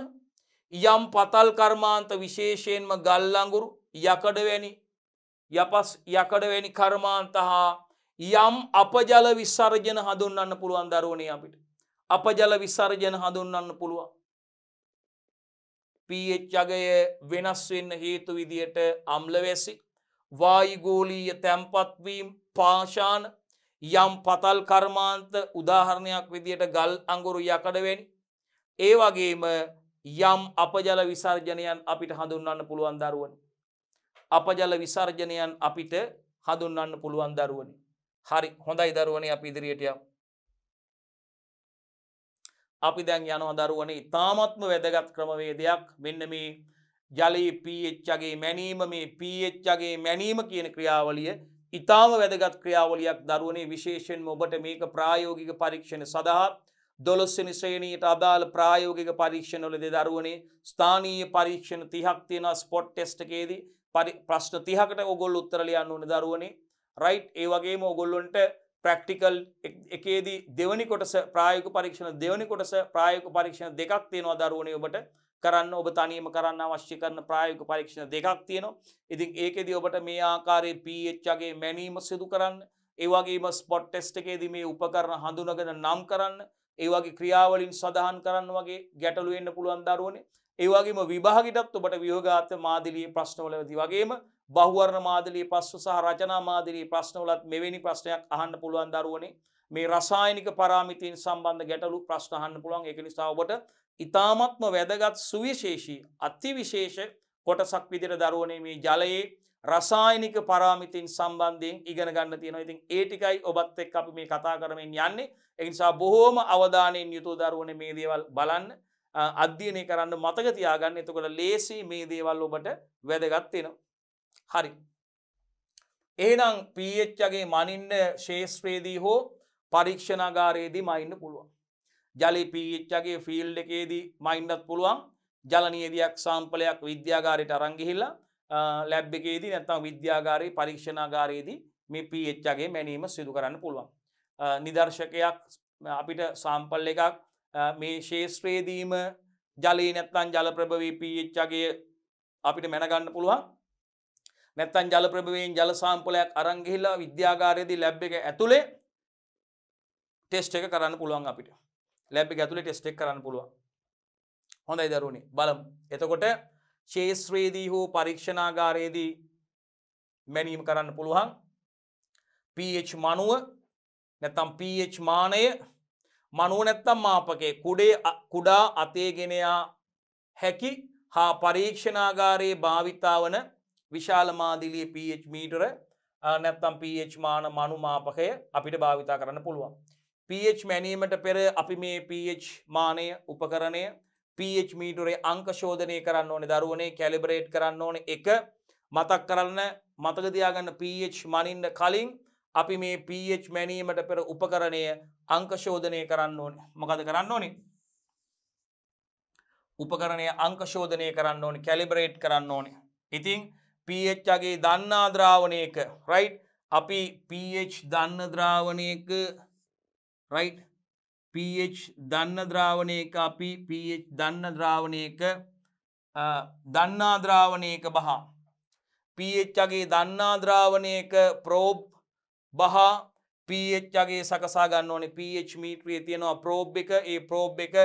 යම් පතල් කර්මාන්ත විශේෂයෙන්ම ගල්ලඟුරු යකඩවැනි යපස් යකඩවැනි කර්මාන්ත හා යම් අපජල විස්සර්ජන හඳුන්න්න පුළුවන් දරුවනේ අපිට. අපජල විසර්ජන හඳුන්න්න පුළුවන්. පීච්චගය වෙනස් වෙන්න හේතු විදියට අම්ලවැසි වායිගෝලීය තැම්පත්වීම් පාශාන යම් පතල් කර්මාන්ත උදාහරණයක් විදියට ගල් අඟුරු යකඩවෙන් ඒ වගේම යම් අපජල විසර්ජනයන් අපිට හඳුන්වන්න පුළුවන් දරුවන. අපජල විසර්ජනයන් අපිට හඳුන්වන්න පුළුවන් දරුවනි. හරි හොඳයි දරුවනේ අපි ඉදිරියටය. අපි දැන් යනවා දරුවන ඉතාමත්ම වැදගත් ක්‍රමවේදයක් මෙන්න මේ ජලයේ පීච්චගේ මැනීම මේ පීච්චගේ මැනීම කියන ක්‍රියාවලිය ඉතාම වැදගත් ක්‍රියාවලියක් දරුවනේ විශේෂෙන් ඔබට මේක ප්‍රායෝගික පරීක්ෂණ සඳහා දොළොස්සනි ශ්‍රේණීට අදාල් ප්‍රායෝගික පරීක්ෂණවලද දරුවනේ ස්ථානීය පරීක්ෂණ තිහක් තියෙන ස්පොට් ටෙස්ටකේදී ප්‍රශ්න තිහකට ඔගොල් උත්තරලයන්න ඕන දරුවනේ රයිට් ඒ වගේම ඔගොල්ලොන්ට ප්‍රක්ටිකල් එකේදී දෙවනි කොටස ප්‍රායක පරීක්ෂණ දෙවනි කොටස ප්‍රායක පරීක්ෂණ දෙකක් තියෙනවා දරුවනය ඔබට කරන්න ඔබ තනීම කරන්න අවශ්‍ය කරන ප්‍රායක පරීක්ෂණ දෙකක් තියෙනවා ඉතින් ඒකෙදී ඔබට මේ ආකාරයේ පීච්චගේ මැනීම සිදු කරන්න ඒවගේම ස්පොට් ටෙස්ට් එකේදී මේ උපකරන හඳුනගෙන නම් කරන්න ඒවාගේ ක්‍රියාවලින් සඳහන් කරන්න වගේ ගැටලුවෙන්න්න පුළුවන් දරුවනේ ඒවාගේම විභාගිටත් ඔබට වියෝගාත මාදිලිය ප්‍රශ්නවලවති වගේම බහුවරණ මාදලී පස්සු සහ රජනා මාදිලී ප්‍රශ්නවලත් මෙවැනි ප්‍රශ්නයක් අහන්න පුළුවන් දරුවනේ මේ රසායනික පරාමිතීන් සම්බන්ධ ගැටලු ප්‍රශ්නහන්න පුළුවන් එක නිසා ඔබට ඉතාමත්ම වැදගත් සුවිශේෂී අතිවිශේෂ කොටසක් විදිර දරුවනේ මේ ජලයේ රසායනික පරාමිතින් සම්බන්ධයෙන් ඉගෙන ගන්න තියෙනවා ඉතින් ඒටිකයි ඔබත් එක් අපි මේ කතා කරමින් යන්නේ එනිසා බොහෝම අවධානයෙන් යුතු දරුවන මේ දේවල් බලන්න අධ්‍යයනය කරන්න මතක තියාගන්න එතකොට ලේසි මේ දේවල් ඔබට වැදගත්වෙනවා. හරි. ඒනම් පීච්චගේ මනින්න ශේෂ්‍රේදී හෝ පරීක්ෂණගාරයේදී මයින්න පුළුවන්. ජලි පීච්චගේ ෆිල්් එකේදී මයින්නත් පුළුවන් ජලනියදයක් සම්පලයක් විද්‍යාගාරයට අරංගිහිල්ලා ලැබ්බකේදී නැත්තම් විද්‍යාගාරී පරීක්ෂණාගාරයේදී මේ පීච්චගේ මැනීම සිදු කරන්න පුළුවන්. නිදර්ශකයක් අපිට සාම්පල් එකක් මේ ශේෂත්‍රයේදීම ජලී නැත්තන් ජලප්‍රභවී පීච්චගේ අපිට මැනගන්න පුළුවන් නැත්තන් ජලප්‍රභවයෙන් ජලසාම්පලයක් අරංගිහිල්ලා විද්‍යාගාරයේදී ලැබ් එක ඇතුළේ ටෙස්ට එක කරන්න පුළුවන් අපිට ලැබ් ඇතුළේ ටෙස්ටෙක් කරන්න පුළුවන් හොඳ ඉදරුණේ බලම් එතකොට ශේෂත්‍රයේදී හෝ පරීක්ෂණාගාරයේදී මැනීම කරන්න පුළුවන් පH මනුව නැතම් පH මානය මනුව නැත්තම් මාපකේ කුඩේ කුඩා අතේගෙනයා හැකි හා පරීක්ෂණාගාරයේ භාවිතාවන විශාල මාදිලිය පH මීටර නැත්තම් පH මාන මනු මාපකය අපිට භාවිතා කරන්න පුළුවන්. පH මැනීමට පෙර අපි මේ පH මානය උපකරණය පH මීටරේ අංක ශෝධනය කරන්න ඕනේ දරුවනේ කැලිබරේට් කරන්න ඕන එක මතක් කරන්න මතකතියාගන්න පH මනින්න කලින් අපි මේ පH මැනීමට පෙර උපකරණය අංකශෝධනය කරන්න ඕන මොකද කරන්න ඕනේ උපකරණය අංකශෝධනය කරන්න ඕන කැලිබරේට් කරන්න ඕනේ ඉතිං පHගේ දන්නා ද්‍රාවණයක රයිට් අපි පH දන්න ද්‍රාවණයක රයිට් පH දන්න ද්‍රාවණයක අපි පH දන්න ද්‍රාවණයක දන්නා ද්‍රාවණයක බහා පHගේ දන්නා ද්‍රාවණයක ප්‍රෝබ් බහා පHගේ සකසා ගන්න ඕනේ පH මීට්‍රිය තියෙනවා ප්‍රෝබ් එක ඒ ප්‍රෝබ් එක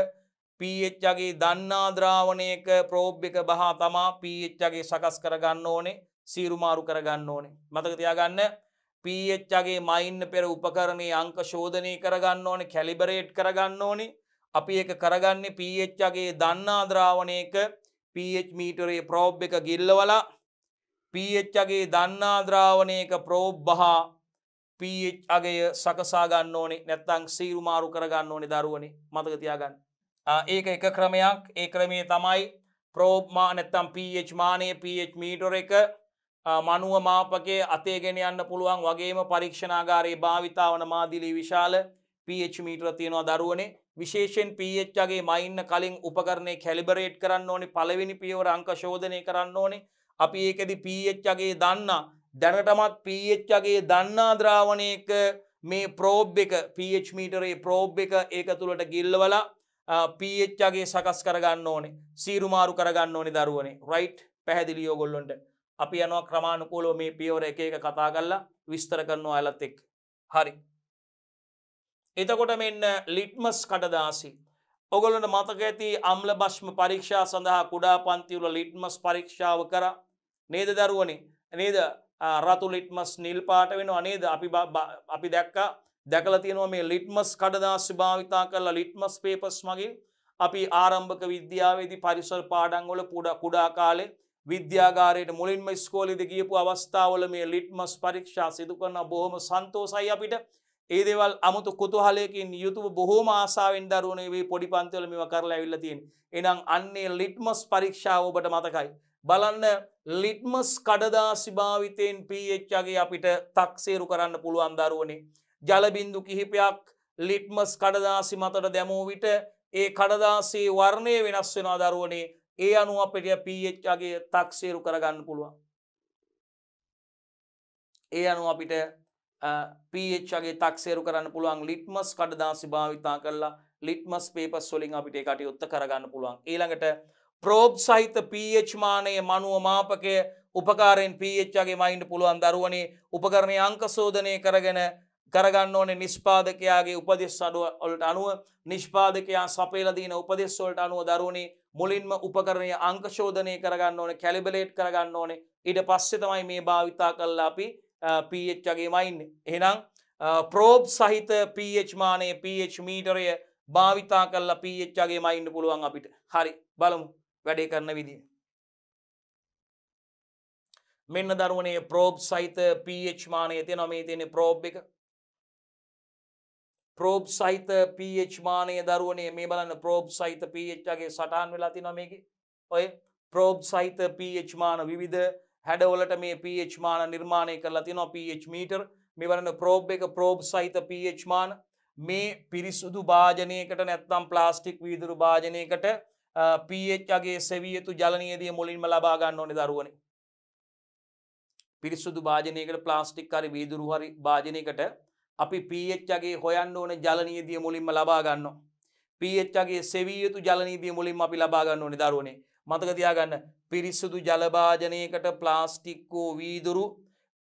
පHගේ දන්නා ද්‍රාවණයක ප්‍රෝබ් එක බහා තමා පHගේ සකස් කරගන්න ඕනේ සීරුමාරු කරගන්න ඕනේ මතක තියාගන්න පීච්චගේ මයින්න පෙර උපකරණයේ අංක ශෝධනය කරගන්න ඕනේ කැලිබරේට් කරගන්න ඕනේ අපි එක කරගන්නේ පීච්චගේ දන්නාද්‍රාවණයක පH මීටරේ ප්‍රෝබ් එක ගිල්ලවලා පීච්චගේ දන්නාද්‍රාවණයක ප්‍රෝබ්බහා පH අගේ සකසා ගන්න ඕනේ නැත්තං සීරුමාරු කරගන්න ඕනේ දරුවනේ මතක තියාගන්න ඒක එක ක්‍රමයක් ඒ ක්‍රමේ තමයි ප්‍රෝබ්මා නැත්තම් පH මානය පH මීටර එක මනුව මාපකේ අතේ ගෙන යන්න පුළුවන් වගේම පරීක්ෂණාගාරයේ භාවිතාවන මාදිලී විශාල පH මීටර තියෙනවා දරුවනේ විශේෂෙන් පHගේ මයින්න කලින් උපකරණය කැලිබරේට් කරන්න ඕනි පළවෙනි පියවර අංක ශෝධනය කරන්න ඕනි අපි ඒකෙදි පHගේ දන්න දැනටමත් පHගේ දන්නා ද්‍රාවණයක මේ ප්‍රෝබ් එක පH මීටරේ ප්‍රෝබ් එක ඒක තුළට ගිල්ලවලා පHගේ සකස් කරගන්න ඕනේ සීරුමාරු කරගන්න ඕනි දරුවනේ රයිට් පැහැදිලියෝ ගොල්ලොන්ට අපි යනවා ක්‍රමාණුකූලෝ මේ පියවර එක එක කතා කල්ලා විස්තර කරනවා ඇලත් එක් හරි එතකොට මෙන්න ලිට්මස් කඩදාසි ඔගොලට මතක ඇති අම්ල භශ්ම පරීක්ෂා සඳහා කුඩා පන්තිවල ලිට්මස් පරීක්ෂාව කර නේද දරුවනේ නේද රතු ලිට්මස් නිල් පාට වෙන අනේද අපි අපි දැක්ක දැකල තියෙනවා මේ ලිට්මස් කඩදාසි භාවිතා කරලා ලිට්මස් පේපස් මගින් අපි ආරම්භක විද්‍යාවේදී පරිසර පාඩංගොල පුඩ කුඩා කාලේ විද්‍යාගාරයට මුලින්ම ස්කෝලිද කියපු අවස්ථාවල මේ ලිට්මස් පරීක්ෂා සිදු කරන බොහොම සන්තෝසයි අපිට ඒ දෙවල් අමුතු කුතුහලයකින් යුතුව බොහෝම ආසාාවෙන් දරුවනේ වේ පොඩි පන්තිවල මෙව කරලා ඇවිල්ලතින් එනම් අන්නේ ලිට්මස් පරීක්ෂාව ඔබට මතකයි. බලන්න ලිට්මස් කඩදාසි භාවිතයෙන් පීච්චගේ අපිට තක්සේරු කරන්න පුළුවන් දරුවනේ. ජලබින්දු කිහිපයක් ලිට්මස් කඩදාසි මතට දැමෝ විට ඒ කඩදාසේ වර්ණය වෙනස් වෙන අදරුවනේ ඒ අනුව අපට පච්චගේ තක්සේරු කරගන්න පුළුවන් ඒ අනුව අපිට පච්චගේ තක්සේරු කරන්න පුළුවන් ලිට්මස් කඩදාසි භාවිතා කරලා ලිට්මස් පේප සොලින් අපිට කටයුත්ත කරගන්න පුළුවන් ඒළඟට ප්‍රෝබ් සහිත පH මානය මනුව මාපකය උපකාරෙන් පච්චගේ මයින්ඩ පුළුවන් දරුවනේ උපකරණය අංකසෝධනය කරගෙන කරගන්න ඕනේ නිෂ්පාදකයාගේ උපදෙස් අඩුව ඔලට අනුව නිෂ්පාදකයා සපේලදීන උපදෙස්වොලට අනුව දරුණේ මුලින්ම උපකරණය අංකශෝධනය කරගන්න ඕන කැලිබලේට් කරගන්න ඕනේ ඉට පස්සෙ තමයි මේ භාවිතා කල්ලා අපි පච්චගේ මයින් එහෙනම් ප්‍රෝබ් සහිත පH මානය පH මීටරය භාවිතා කල්ලා පච්චගේ මයින්ඩ පුළුවන් අපිට හරි බලමු වැඩේ කරන විදිිය. මෙන්න දරුවනේ ප්‍රෝබ් සහිත පH මානය තිය නොමේ තියෙන ප්‍රෝබ් එක ප්‍රෝබ් සහිත පH මානය දරුවනේ මේ බලන්න ප්‍රෝබ් සහිත පHගේ සටහන් වෙලා තිනවා මේක ඔය ප්‍රෝබ් සහිත පH මාන විවිධ හැඩවලට මේ පH මාන නිර්මාණය කරලා තිනවා පH මීටර් මේ බලන්න ප්‍රෝබ් එක ප්‍රෝබ් සහිත පH මාන මේ පිරිසුදු භාජනයකට නැත්තම් ප්ලාස්ටික් වීදුරු භාජනයකට පHගේ සැවියතු ජලනයේදී මුලින්ම ලබා ගන්න ඕනේ දරුවනේ පිරිසුදු භාජනයකට ප්ලාස්ටික් හරි වීදුරු හරි භාජනයකට අපි පීච්චගේ හොයන්න ඕන ජලනීදිය මුලින්ම ලබා ගන්න. පීච්චගේ සෙවියතු ජලනීදිය මුලින් අපි ලබාගන්න ඕනි දරුවනේ මතකතියාගන්න පිරිස්සුදු ජලභාජනයකට ප්ලාස්ටික්කෝ වීදුරු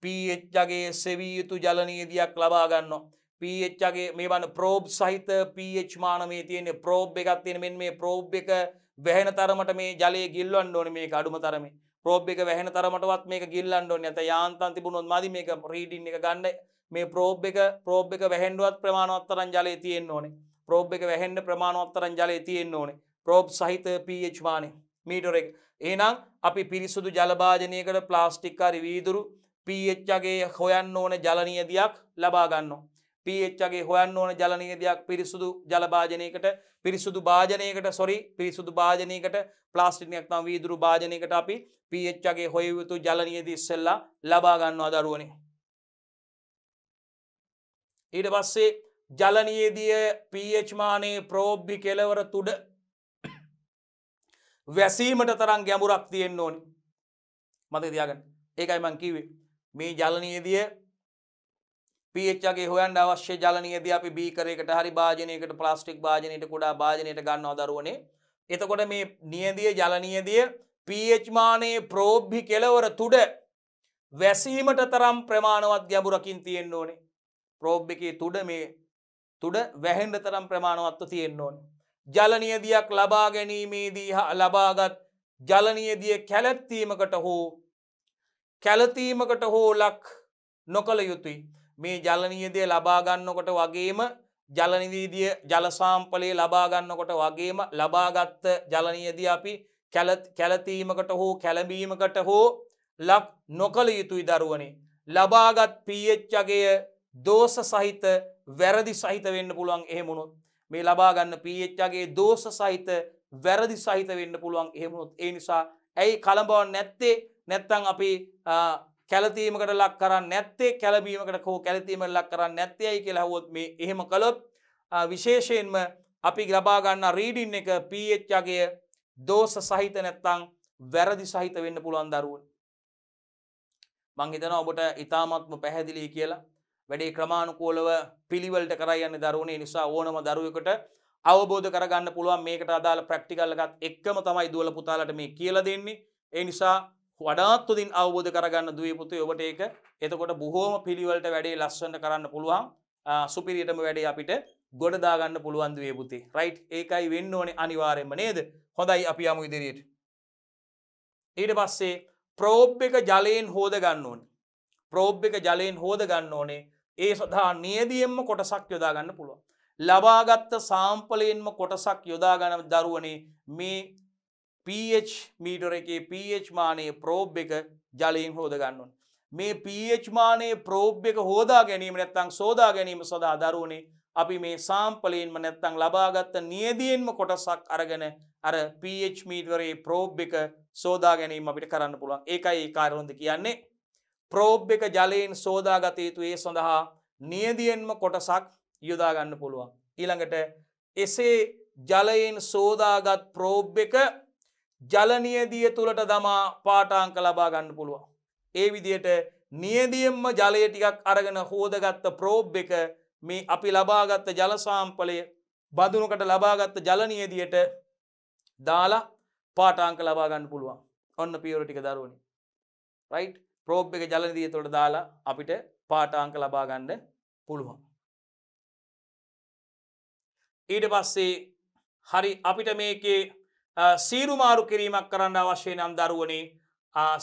පීච්චගේ සෙවියතු ජලනීදයක් ලබාගන්න. පීච්චගේ මේ වන ප්‍රෝබ් සහිත පීච් මානමේ තියෙන ප්‍රෝබ් එකත් තියෙන මෙන් මේ ප්‍රෝබ් එක වැහෙන තරමට මේ ජලය ගිල්ලන්න ඕන මේ අඩුම තරම ප්‍රෝබ් එක වැහෙන තරමටවත් මේ ගිල්ලන්න ඕන ඇත යාන්තන් තිබුණොත් මදි මේක ප්‍රීඩින් එක ගන්න මේ ප්‍රෝබ් එක ප්‍රෝබ් එක වැහෙන්ඩුවත් ප්‍රමාණවත්තරන් ජලය තියෙන් ඕනේ ප්‍රෝබ් එක වැහෙන්ඩ ප්‍රමාණවත්තරන් ජලය තියෙන් ඕනේ ප්‍රෝබ් සහිත පHමානේ මීටර එක ඒනම් අපි පිරිසුදු ජලභාජනයකට ප්ලාස්ටික්කාරි වීදුරු පHගේ හොයන්න ඕන ජලනියදයක් ලබාගන්නවා. පHගේ හොයන්න ඕන ජලනීදයක් පිරිසුදු ජලභාජනයකට පිරිසුදු භාජනයකට සොරි පිරිසුදු භාජනයකට ප්ලාස්ටිනයක් නම් වීදුරු භාජනයකට අපි පHගේ හොයවුතු ජලනියදී ඉස්සෙල්ලා ලබාගන්නවා දරුවනේ. ඊට පස්සේ ජලනයේදිය පීච්මානයේ ප්‍රෝබ්භි කෙලවර තුඩ වැසීමට තරම් ගැමුරක් තියෙන් ඕනි මත දයාගන්න ඒකයි මංකිවේ මේ ජලනයේදිය පේච්චගේ හොයන් අවශ්‍ය ජලනයද අපි බීකරයකට හරි භාජනයකට ප්ලාස්ටික් භාජනයට කොඩා භාජනයට ගන්න අදරුවනේ එතකොට මේ නියදිය ජලනියදිය පීච්මානයේ ප්‍රෝබ්භි කෙලවර තුඩ වැසීමට තරම් ප්‍රමාණවත් ගැඹුරකින් තියෙන්න්න ඕනේ ප්‍රෝබ් එකේ තුඩ මේ තුඩ වැහෙන්ඩ තරම් ප්‍රමාණවත්ව තියෙන්න්න ඕන. ජලනියදයක් ලබා ගැනීමේදී ලබාගත් ජලනියදිය කැලැත්වීමකට හෝ කැලතීමකට හෝ ලක් නොකළ යුතුයි. මේ ජලනියදය ලබාගන්නකොට වගේම ජලනිදීදිය ජලසාම්පලේ ලබාගන්නකොට වගේම ලබාගත්ත ජලනියදී අපි කැලතීමකට හෝ කැලබීමකට හෝ ලක් නොකළ යුතුයි දරුවනේ. ලබාගත් පීච්චගේ දෝස සහිත වැරදි සහිත වෙන්න පුළුවන් එහෙමුණොත් මේ ලබාගන්න පීච්චගේ දෝස සහිත වැරදි සහිත වෙන්න පුළුවන් එහෙමුණොත් ඒ නිසා ඇයි කළඹව නැත්තේ නැත්තං අපි කැලතීමකට ලක් කරන්න නැත්තේ කැලබීමකට හෝ කැලතීමට ලක් කරන්න නැත්තයයි කියලාහොත් මේ එහෙම කළොත් විශේෂයෙන්ම අපි ග්‍රබාගන්න රීඩින් එක පීච්චගේ දෝස සහිත නැත්තං වැරදි සහිත වෙන්න පුළුවන් දරුවන්. මංහිතන ඔබට ඉතාමත්ම පැහැදිලි කියලා වැඩේ ක්‍රමාණුකෝලව පිළිවලට කරයන්න දරුණේ නිසා ඕනම දරුවකට අවබෝධ කරගන්න පුළුවන් මේකට අදාළ ප්‍රක්ටිකල්ලගත් එක්කම තමයි දුවල පුතාලට මේ කියල දෙන්නේ ඒ නිසා වඩාත්තුදින් අවබෝධ කරගන්න දුව පුතු ඔබට ඒක එතකොට බොහෝම පිළිවලට වැඩේ ලස්සට කරන්න පුළුවන් සුපිරිටම වැඩේ අපිට ගොඩදාගන්න පුළුවන් දුවේ පුති රයිට් ඒකයි වෙන්න ඕනේ අනිවාරෙන්ම නේද හොඳයි අපි අමු ඉදිරියට ඊට පස්සේ ප්‍රෝබ් එක ජලයෙන් හෝද ගන්න ඕනේ ප්‍රෝබ් එක ජලයෙන් හෝද ගන්න ඕනේ ඒ සඳහා නියදියෙන්ම කොටසක් යොදාගන්න පුළුවන්. ලබාගත්ත සාම්පලයෙන්ම කොටසක් යොදාගන දරුවනේ මේ පH මීටර එකේ පH මානයේ ප්‍රෝබ් එක ජලයෙන් හෝදගන්නුන්. මේ පH මානයේ ප්‍රෝබ් එක හෝදා ගැනීම නැත්තං සෝදා ගැනීම සඳහා දරුවනේ අපි මේ සාම්පලයෙන්ම නැත්තං ලබාගත්ත නියදියෙන්ම කොටසක් අරගෙන අර පH මීටරේ ප්‍රෝබ් එක සෝදා ගැනීම අපිට කරන්න පුළුවන් ඒකයි ඒ කාරොන්ද කියන්නේ ප්‍රෝබ් එක ජලයෙන් සෝදාගත යුතු ඒ සඳහා නියදියෙන්ම කොටසක් යොදාගන්න පුළුවන්. ඊළඟට එසේ ජලයෙන් සෝදාගත් ප්‍රෝබ් එක ජලනියදිය තුළට දමා පාටාංක ලබා ගන්න පුළුවන්. ඒ විදියට නියදියෙන්ම ජලය ටිකක් අරගෙන හෝදගත්ත ප්‍රෝබ් එක මේ අපි ලබාගත්ත ජලසාම්පලය බඳුනකට ලබාගත්ත ජලනියදියට දාලා පාටාංක ලබාගන්න පුළුවන් ඔන්න පියවර ටික දරුවනි රයිට් ප්‍රෝබ් එක ජලනදී තොට දාලා අපිට පාටාංක ලබාගන්න පුළුවන්. ඊට පස්සේ හරි අපිට මේකේ සීරුමාරු කිරීමක් කරන්න අවශ්‍යය නම් දරුවනේ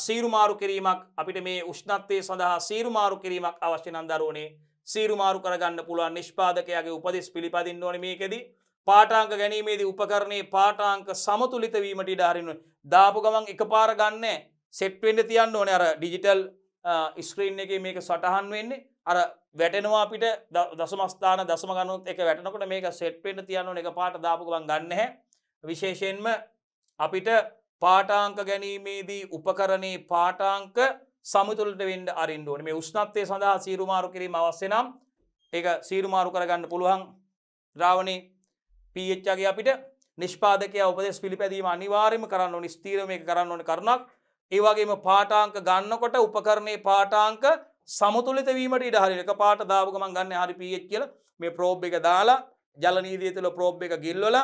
සීරුමාරු කිරීමක් අපිට මේ උෂ්ණත්වය සඳහා සීරුමාරු කිරීමක් අවශ්‍ය නම් දරුවනේ සීරුමාරු කරගන්න පුළුවන් නිෂ්පාදකයාගේ උපදෙස් පිළිපදින්න ඕන මේකෙදී පාටාංක ගැනීමේදී උපකරණයේ පාටාංක සමතුලිතවීමට ඉඩාරින්න දාපු ගමන් එක පාර ගන්නෑ සෙට්වෙන්ඩ තියන්න ඕන අර ඩිජිටල් ස්ක්‍රීන් එක මේක සටහන් වෙන්නේ අර වැටෙනවා අපිට දසමස්ථාන දසම ගනුත් එක වැටනකොට මේක සෙට්පෙන්ට තියන්න එක පාට දාපුුවන් ගන්නහ විශේෂයෙන්ම අපිට පාටාංක ගැනීමේදී උපකරණේ පාටාංක සමුතුලට වෙන්ඩ අරින්ඩුවන මේ උෂ්නත්තය සඳහා සීරුමාරු කිරීම අවස්සේ නම් ඒ සීරුමාරු කරගන්න පුළුවන් ද්‍රාවණේ පීච්චගේ අපිට නිෂ්පාදකය උපදෙස් පිළිපැදීම අනිවාර්යම කරන්න ඕනි ස්තීරම කරන්න ඕන කරනක් ඒවගේම පාටාංක ගන්නකොට උපකරණයේ පාටාංක සමුතුලිතවීමට ඉඩහරික පාට දාවකමන් ගන්න හරි පියෙක් කියල මේ ප්‍රෝබ් එක දාලා ජලනීදී තුළ ප්‍රෝබ් එක ගිල්ලොල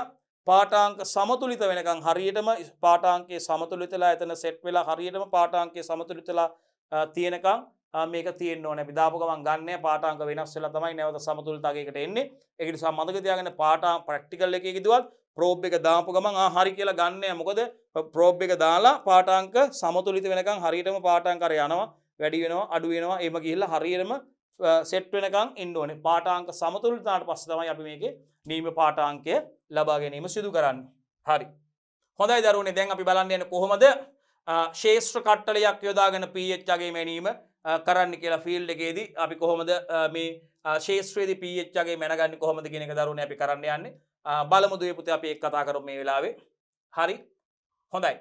පාටාංක සමතුලිත වෙනකං හරියටම පාටාන්ගේ සමතුලිතලා ඇතන සෙට් වෙලා හරියටම පාටාන්ගේ සමතුලිතලා තියෙනකං මේක තියන ඕන පිදාපකමන් ගන්න පාටාන්ක වෙනස්සල තමයි නැවත සමතුලතාගේකට එන්නේ එකට සම්මධක තියාගෙන පාටා ප්‍රක්ටිකල් එක කිදවත් ප්‍රෝබ් එක දාපු ගමන් හරි කියලා ගන්නය මොකද ප්‍රෝබ් එක දාලා පාටාංක සමතුලිත වෙනකං හරිටම පාටාංකර යනවා වැඩි වෙනවා අඩු වෙනවා එම ගිහිල්ල හරිරම සෙට් වෙනකං ඉන්ඩෝනේ පාටාංක සමතුලිතාට පස්සතමයි අපි මේක නීම පාටාංකය ලබා ගැනීම සිදු කරන්න හරි හොඳයි දරුණේ දැන් අපි බලන්න යන කොහොමද ශේෂත්‍ර කට්ටලයක් යොදාගෙන පීච්චගේ මැනීම කරන්න කියලා ෆිල් එකේදී අපි කොහොමද මේ ශේත්‍රයේද පීච්චගේ මැනගන්න කොහොමද කියෙනෙක දරුණ අපි කරන්න යන්නේ බලමුදුවේ පුති අපි එක් කතා කරු මේ වෙලාවේ හරි හොඳයි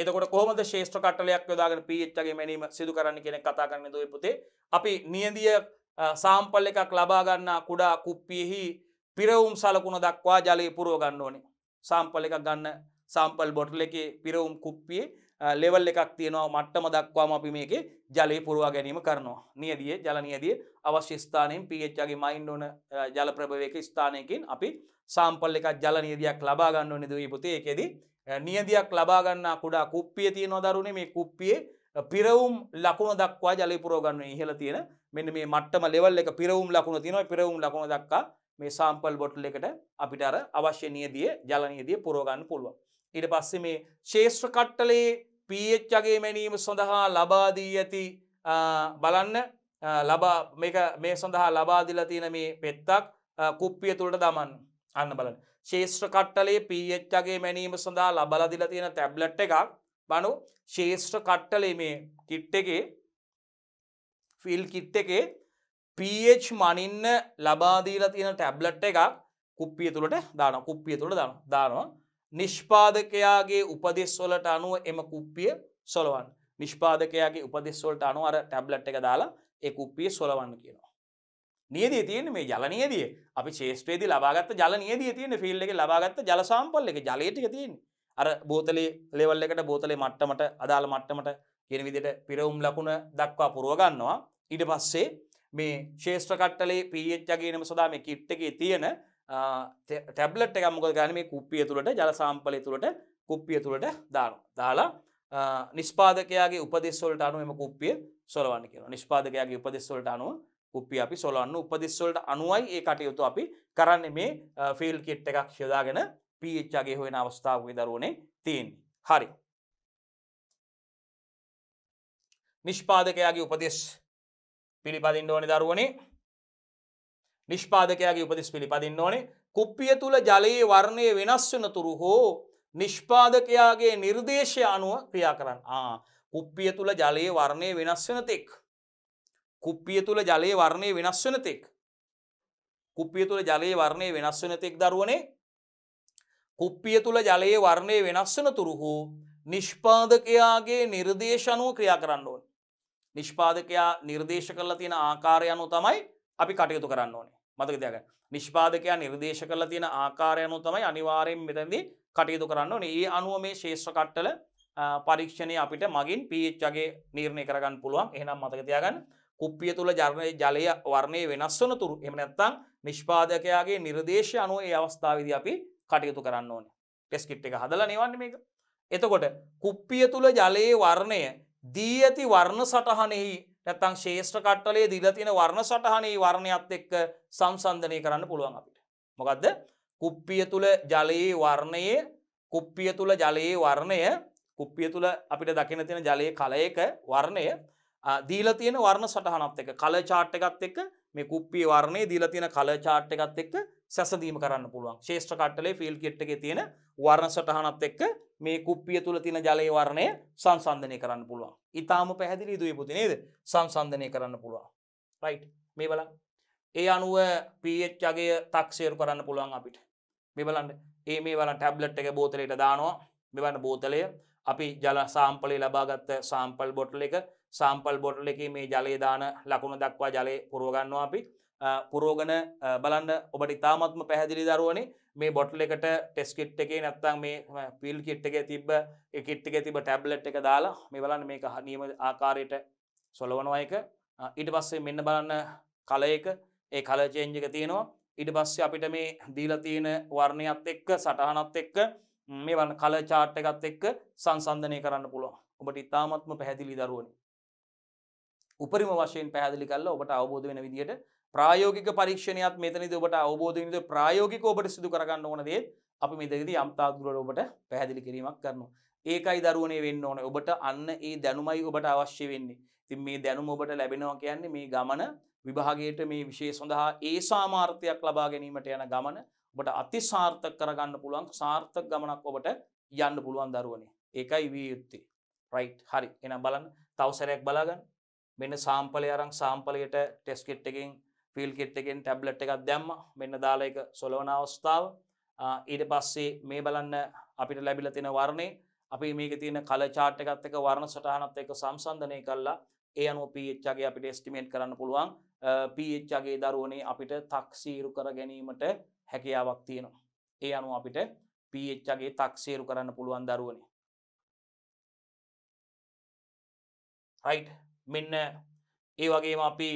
එතකොට කොහොමද ශේෂ්‍ර කටලයක් යොදාගෙන පීච්චගේ මැනීම සිදු කරන්න කෙනෙක් කතා කරන්න දුව පුතේ අපි නියදිය සාම්පල් එකක් ලබාගන්නා කුඩා කුප්පියෙහි පිරවුම් සලකුණ දක්වා ජලය පුරෝගන්න ඕනේ සාම්පල එකක් ගන්න සාම්පල් බොටල එක පිරවුම් කුප්පියේ ලෙවල් එකක් තියෙනවා මට්ටම දක්වාම අපි මේක ජලය පුරවා ගැනීම කරනවා. නියදිය ජලනියදිය අවශ්‍ය ස්ථානයෙන් පHගේ මයින් ඕන ජලප්‍රභවයක ස්ථානයකින් අපි සාම්පල් එකක් ජලනියදයක් ලබා ගන්න නිදුවී පුතේ එකෙදි. නියදයක් ලබාගන්නා කුඩා කුප්පිය තියෙනවා දරුණේ මේ කුප්පියේ පිරවුම් ලකුණ දක්වා ජලය පුරෝගන්න ඉහල තියෙන මෙන්න මේ මට්ටම ලෙවල් එක පිරවුම් ලකුණ තිනවා පිරවුම් ලකුණ දක්කා මේ සාම්පල් බොටල් එකට අපිට අර අවශ්‍ය නියදිය ජලනියදිය පුරෝගන්න පුළුවන්. ඉට පස්සේ මේ ශේෂ්‍ර කට්ටලේ පීච්චගේ මැනීම සඳහා ලබාදී ඇති බලන්න මේ සඳහා ලබාදිල තියෙන මේ පෙත්තක් කුප්පිය තුළට දමන් අන්න බලන්න ශේෂ්‍ර කට්ටලේ පීච්චගේ මැනීම සඳහා ලබලදිල තියෙන තැබ්ලට් එකක් බනු ශේෂ්‍ර කට්ටලේ මේ කිට්ටගේ ෆිල් කිට් එකේ පH මනින්න ලබාදීලා තියෙන ටැබ්ලට් එකක් කුප්පිය තුළට දාන කුප්පිය තුළ දානවා නිෂ්පාදකයාගේ උපදෙස්වලට අනුව එම කුප්පිය සොලවන් නිෂ්පාදකයාගේ උපදෙස්වලට අනුවර ටැබ්ලට් එක දාලා ඒ කුප්පිය සොලවන්න කියනවා. නියදී තියෙන මේ ජලනියදිය අපි චේස්ත්‍රේද ලබාගත් ජලනියදී තියෙන ෆිල්ල එක ලබාගත්ත ජලසාම්පල්ල එක ජලටික තියෙන අර බෝතලේ ලෙවල් එකට බෝතලේ මට්ටමට අදාළ මට්ටමට කියෙන විදිට පිරවුම් ලකුණ දක්වා පුරුවගන්නවා ඉඩ පස්සේ මේ ශේෂත්‍රකට්ටලේ පීච්චගේනම සොදා මේ කිට්ටගේ තියෙන ටැබ්ලට් එක මොකද ගන මේ කුප්පිය තුළට ජල සම්පලය තුළට කුප්පිය තුළට දාන දාලා නිස්්පාදකයාගේ උපදෙස්වලට අනුව එම කුප්පිය සොලවන්න කියෙන නිස්්පාදකයාගේ උපදෙස්වලට අනුව කුප්පිය අපි සොලන්න උපදෙස්වලට අනුවයි ඒ කටයුතු අපි කරන්න මේ ෆිල් කෙට් එකක් යොදාගෙන පිච්චගේ හොෙන අවස්ථාවගේ දරුවනේ තියෙන් හරි නිෂ්පාදකයාගේ උපදෙස් පිළිපදින්න ඕනි දරුවනේ නිෂ්පාදකයාගේ උපදෙස් පිළිපදින්න ඕනේ කුප්පිය තුළ ජලයේ වර්ණය වෙනස් වන තුරු හෝ නිෂ්පාදකයාගේ නිර්දේශය අනුව ක්‍රියා කරන්න ආ කුප්පිය තුළ ජලයේ වර්ණය වෙනස් වෙන තෙක් කුප්පිය තුළ ජලයේ වර්ණය වෙනස් වෙන තෙක් කුප්පිය තුළ ජලයේ වර්ණය වෙනස් වෙන තෙක් දරුවනේ කුප්පිය තුළ ජලයේ වර්ණය වෙනස් වන තුරු හෝ නිෂ්පාදකයාගේ නිර්දේශනුව ක්‍රියා කරන්න ඕන නිෂ්පාදකයා නිර්දේශ කරලා තියෙන ආකාරයනු තමයි අපි කටයුතු කරන්න ඕනේ මතක තියක නිෂ්පාදකයා නිර්දේශ කරලා තියෙන ආකාරයනු තමයි අනිවාරයෙන් මෙතැදි කටයුතු කරන්න ඒ අනුව මේ ශේෂ්‍ර කට්ටල පරීක්ෂණය අපිට මගින් පීච්චගේ නිර්ණය කරගන්න පුළුවන් එහනම් මතකතියාගන්න කුප්පිය තුළ ජර්ණය ජලය වර්ණය වෙනස් වන තුරු එමනැත්තං නිෂ්පාදකයාගේ නිර්දේශ අනුව ඒ අවස්ථාවවිදි අපි කටයුතු කරන්න ඕන ටෙස්කිට් එක හදල නිවන්න මේක එතකොට කුප්පිය තුළ ජලයේ වර්ණය දී ඇති වර්ණ සටහනෙහි නැත්තං ශේෂ්‍ර කට්ටලේ දීලා තියෙන වර්ණ සටහනේ වර්ණයත් එක්ක සංසන්ධනය කරන්න පුළුවන් අපිට. මොකක්ද කුප්පිය තුළ ජලයේ වර්ණයේ කුප්පිය තුළ ජලයේ වර්ණය කුප්පිය තුළ අපිට දකින තියෙන ජලයේ කලයක වර්ණය දීලා තියෙන වර්ණ සටහනත් එක කල චාට් එකත් එක්ක මේ කුප්පිය වර්ණය දීලා තියෙන කල චාට් එකත් එක්ක සැසඳීම කරන්න පුළුවන් ශේෂ්‍ර කට්ටලේ ෆිල් කෙට්ටගේ තියෙන වර්ණ සටහනත් එක්ක මේ කුප්පිය තුළ තින ජලය වර්ණය සංසන්ධනය කරන්න පුළුවන් ඉතාම පැහැදිලි දුව පුතිනේද සංසන්ධනය කරන්න පුළුවන් රයි් මේ බල ඒ අනුව පීච්චගේ තක්ෂේරු කරන්න පුළුවන් අපිට මෙබලන්ට ඒ මේ වල ටැබ්ලට් එක බෝතලයට දානවා මෙවන්න බෝතලය අපි ජල සාම්පලේ ලබාගත්ත සාම්පල් බොටල එක සාම්පල් බොටල එක මේ ජලය දාන ලකුණ දක්වා ජලය පුරුවගන්නවා අපි පුරෝගන බලන්න ඔබට ඉතාමත්ම පැහැදිලි දරුවනේ මේ බොටල එකට ටෙස් කිට් එකේ නැත්තං මේ පිල් කිට් එක තිබ කිට්ටික තිබ ටැබ්ලට් එක දාලා මේ බලන්න මේක හනීම ආකාරයට සොලවනවායක ඉට පස්සේ මෙන්න බලන්න කලයක ඒ කලචේන්ජක තියෙනවා ඉට පස්සේ අපිට මේ දීලතියන වර්ණයත් එක්ක සටහනත් එක්ක මේ වන්න කල චාට් එකත් එක්ක සංසන්ධනය කරන්න පුළුවන් ඔබට ඉතාමත්ම පැහැදිලි දරුවනි උපරිම වශයෙන් පැහදිලි කල්ල ඔබට අවබෝධ වෙන විදිහයට ප්‍රායෝගික පරීක්ෂණයත් මෙතනද ඔබට අවබෝධනිද ප්‍රායෝගික ඔබට සිදු කරගන්න ඕනදේ අපි මෙදකද අම්තාදුරට ඔබට පැහැදිලි කිරීමක් කරනු. ඒකයි දරුවනේ වෙන්න ඕන ඔබට අන්න ඒ දැනුමයි ඔබට අවශ්‍ය වෙන්නේ තින් මේ දැනුම ඔබට ලැබෙනවා කියන්නේ මේ ගමන විභාගයට මේ විශේ සඳහා ඒ සාමාර්ථයක් ලබා ගැනීමට යන ගමන ඔබට අති සාර්ථක කරගන්න පුළුවන් සාර්ථක ගමනක් ඔබට යන්න පුළුවන් දරුවනේ ඒකයි වී යුත්තේ රයි් හරි එනම් බලන්න තවසරයක් බලාගන්න මෙන්න සාම්පලය අරං සාම්පලයට ටෙස්කෙට් එකෙන් ෆිල් කිට්ටකෙන් ටැබ්ලට් එකක් දැම්ම මෙන්න දාලා එක සොලවන අවස්ථාව ඊට පස්සේ මේ බලන්න අපිට ලැබිල තියෙන වර්ණේ අපි මේක තියෙන කල චාට් එකත් එක වර්ණ සටහනත් එක සම්සන්ධනය කල්ලා ඒ අනුව පීච්චගේ අපිට ස්ටිමේට් කරන්න පුළුවන් පීච්චගේ දරුවනේ අපිට තක්සීරු කර ගැනීමට හැකියාවක් තියෙනවා ඒ අනුව අපිට පීච්චගේ තක්සේරු කරන්න පුළුවන් දරුවනේ රයිට් මෙන්න ඒ වගේම අපි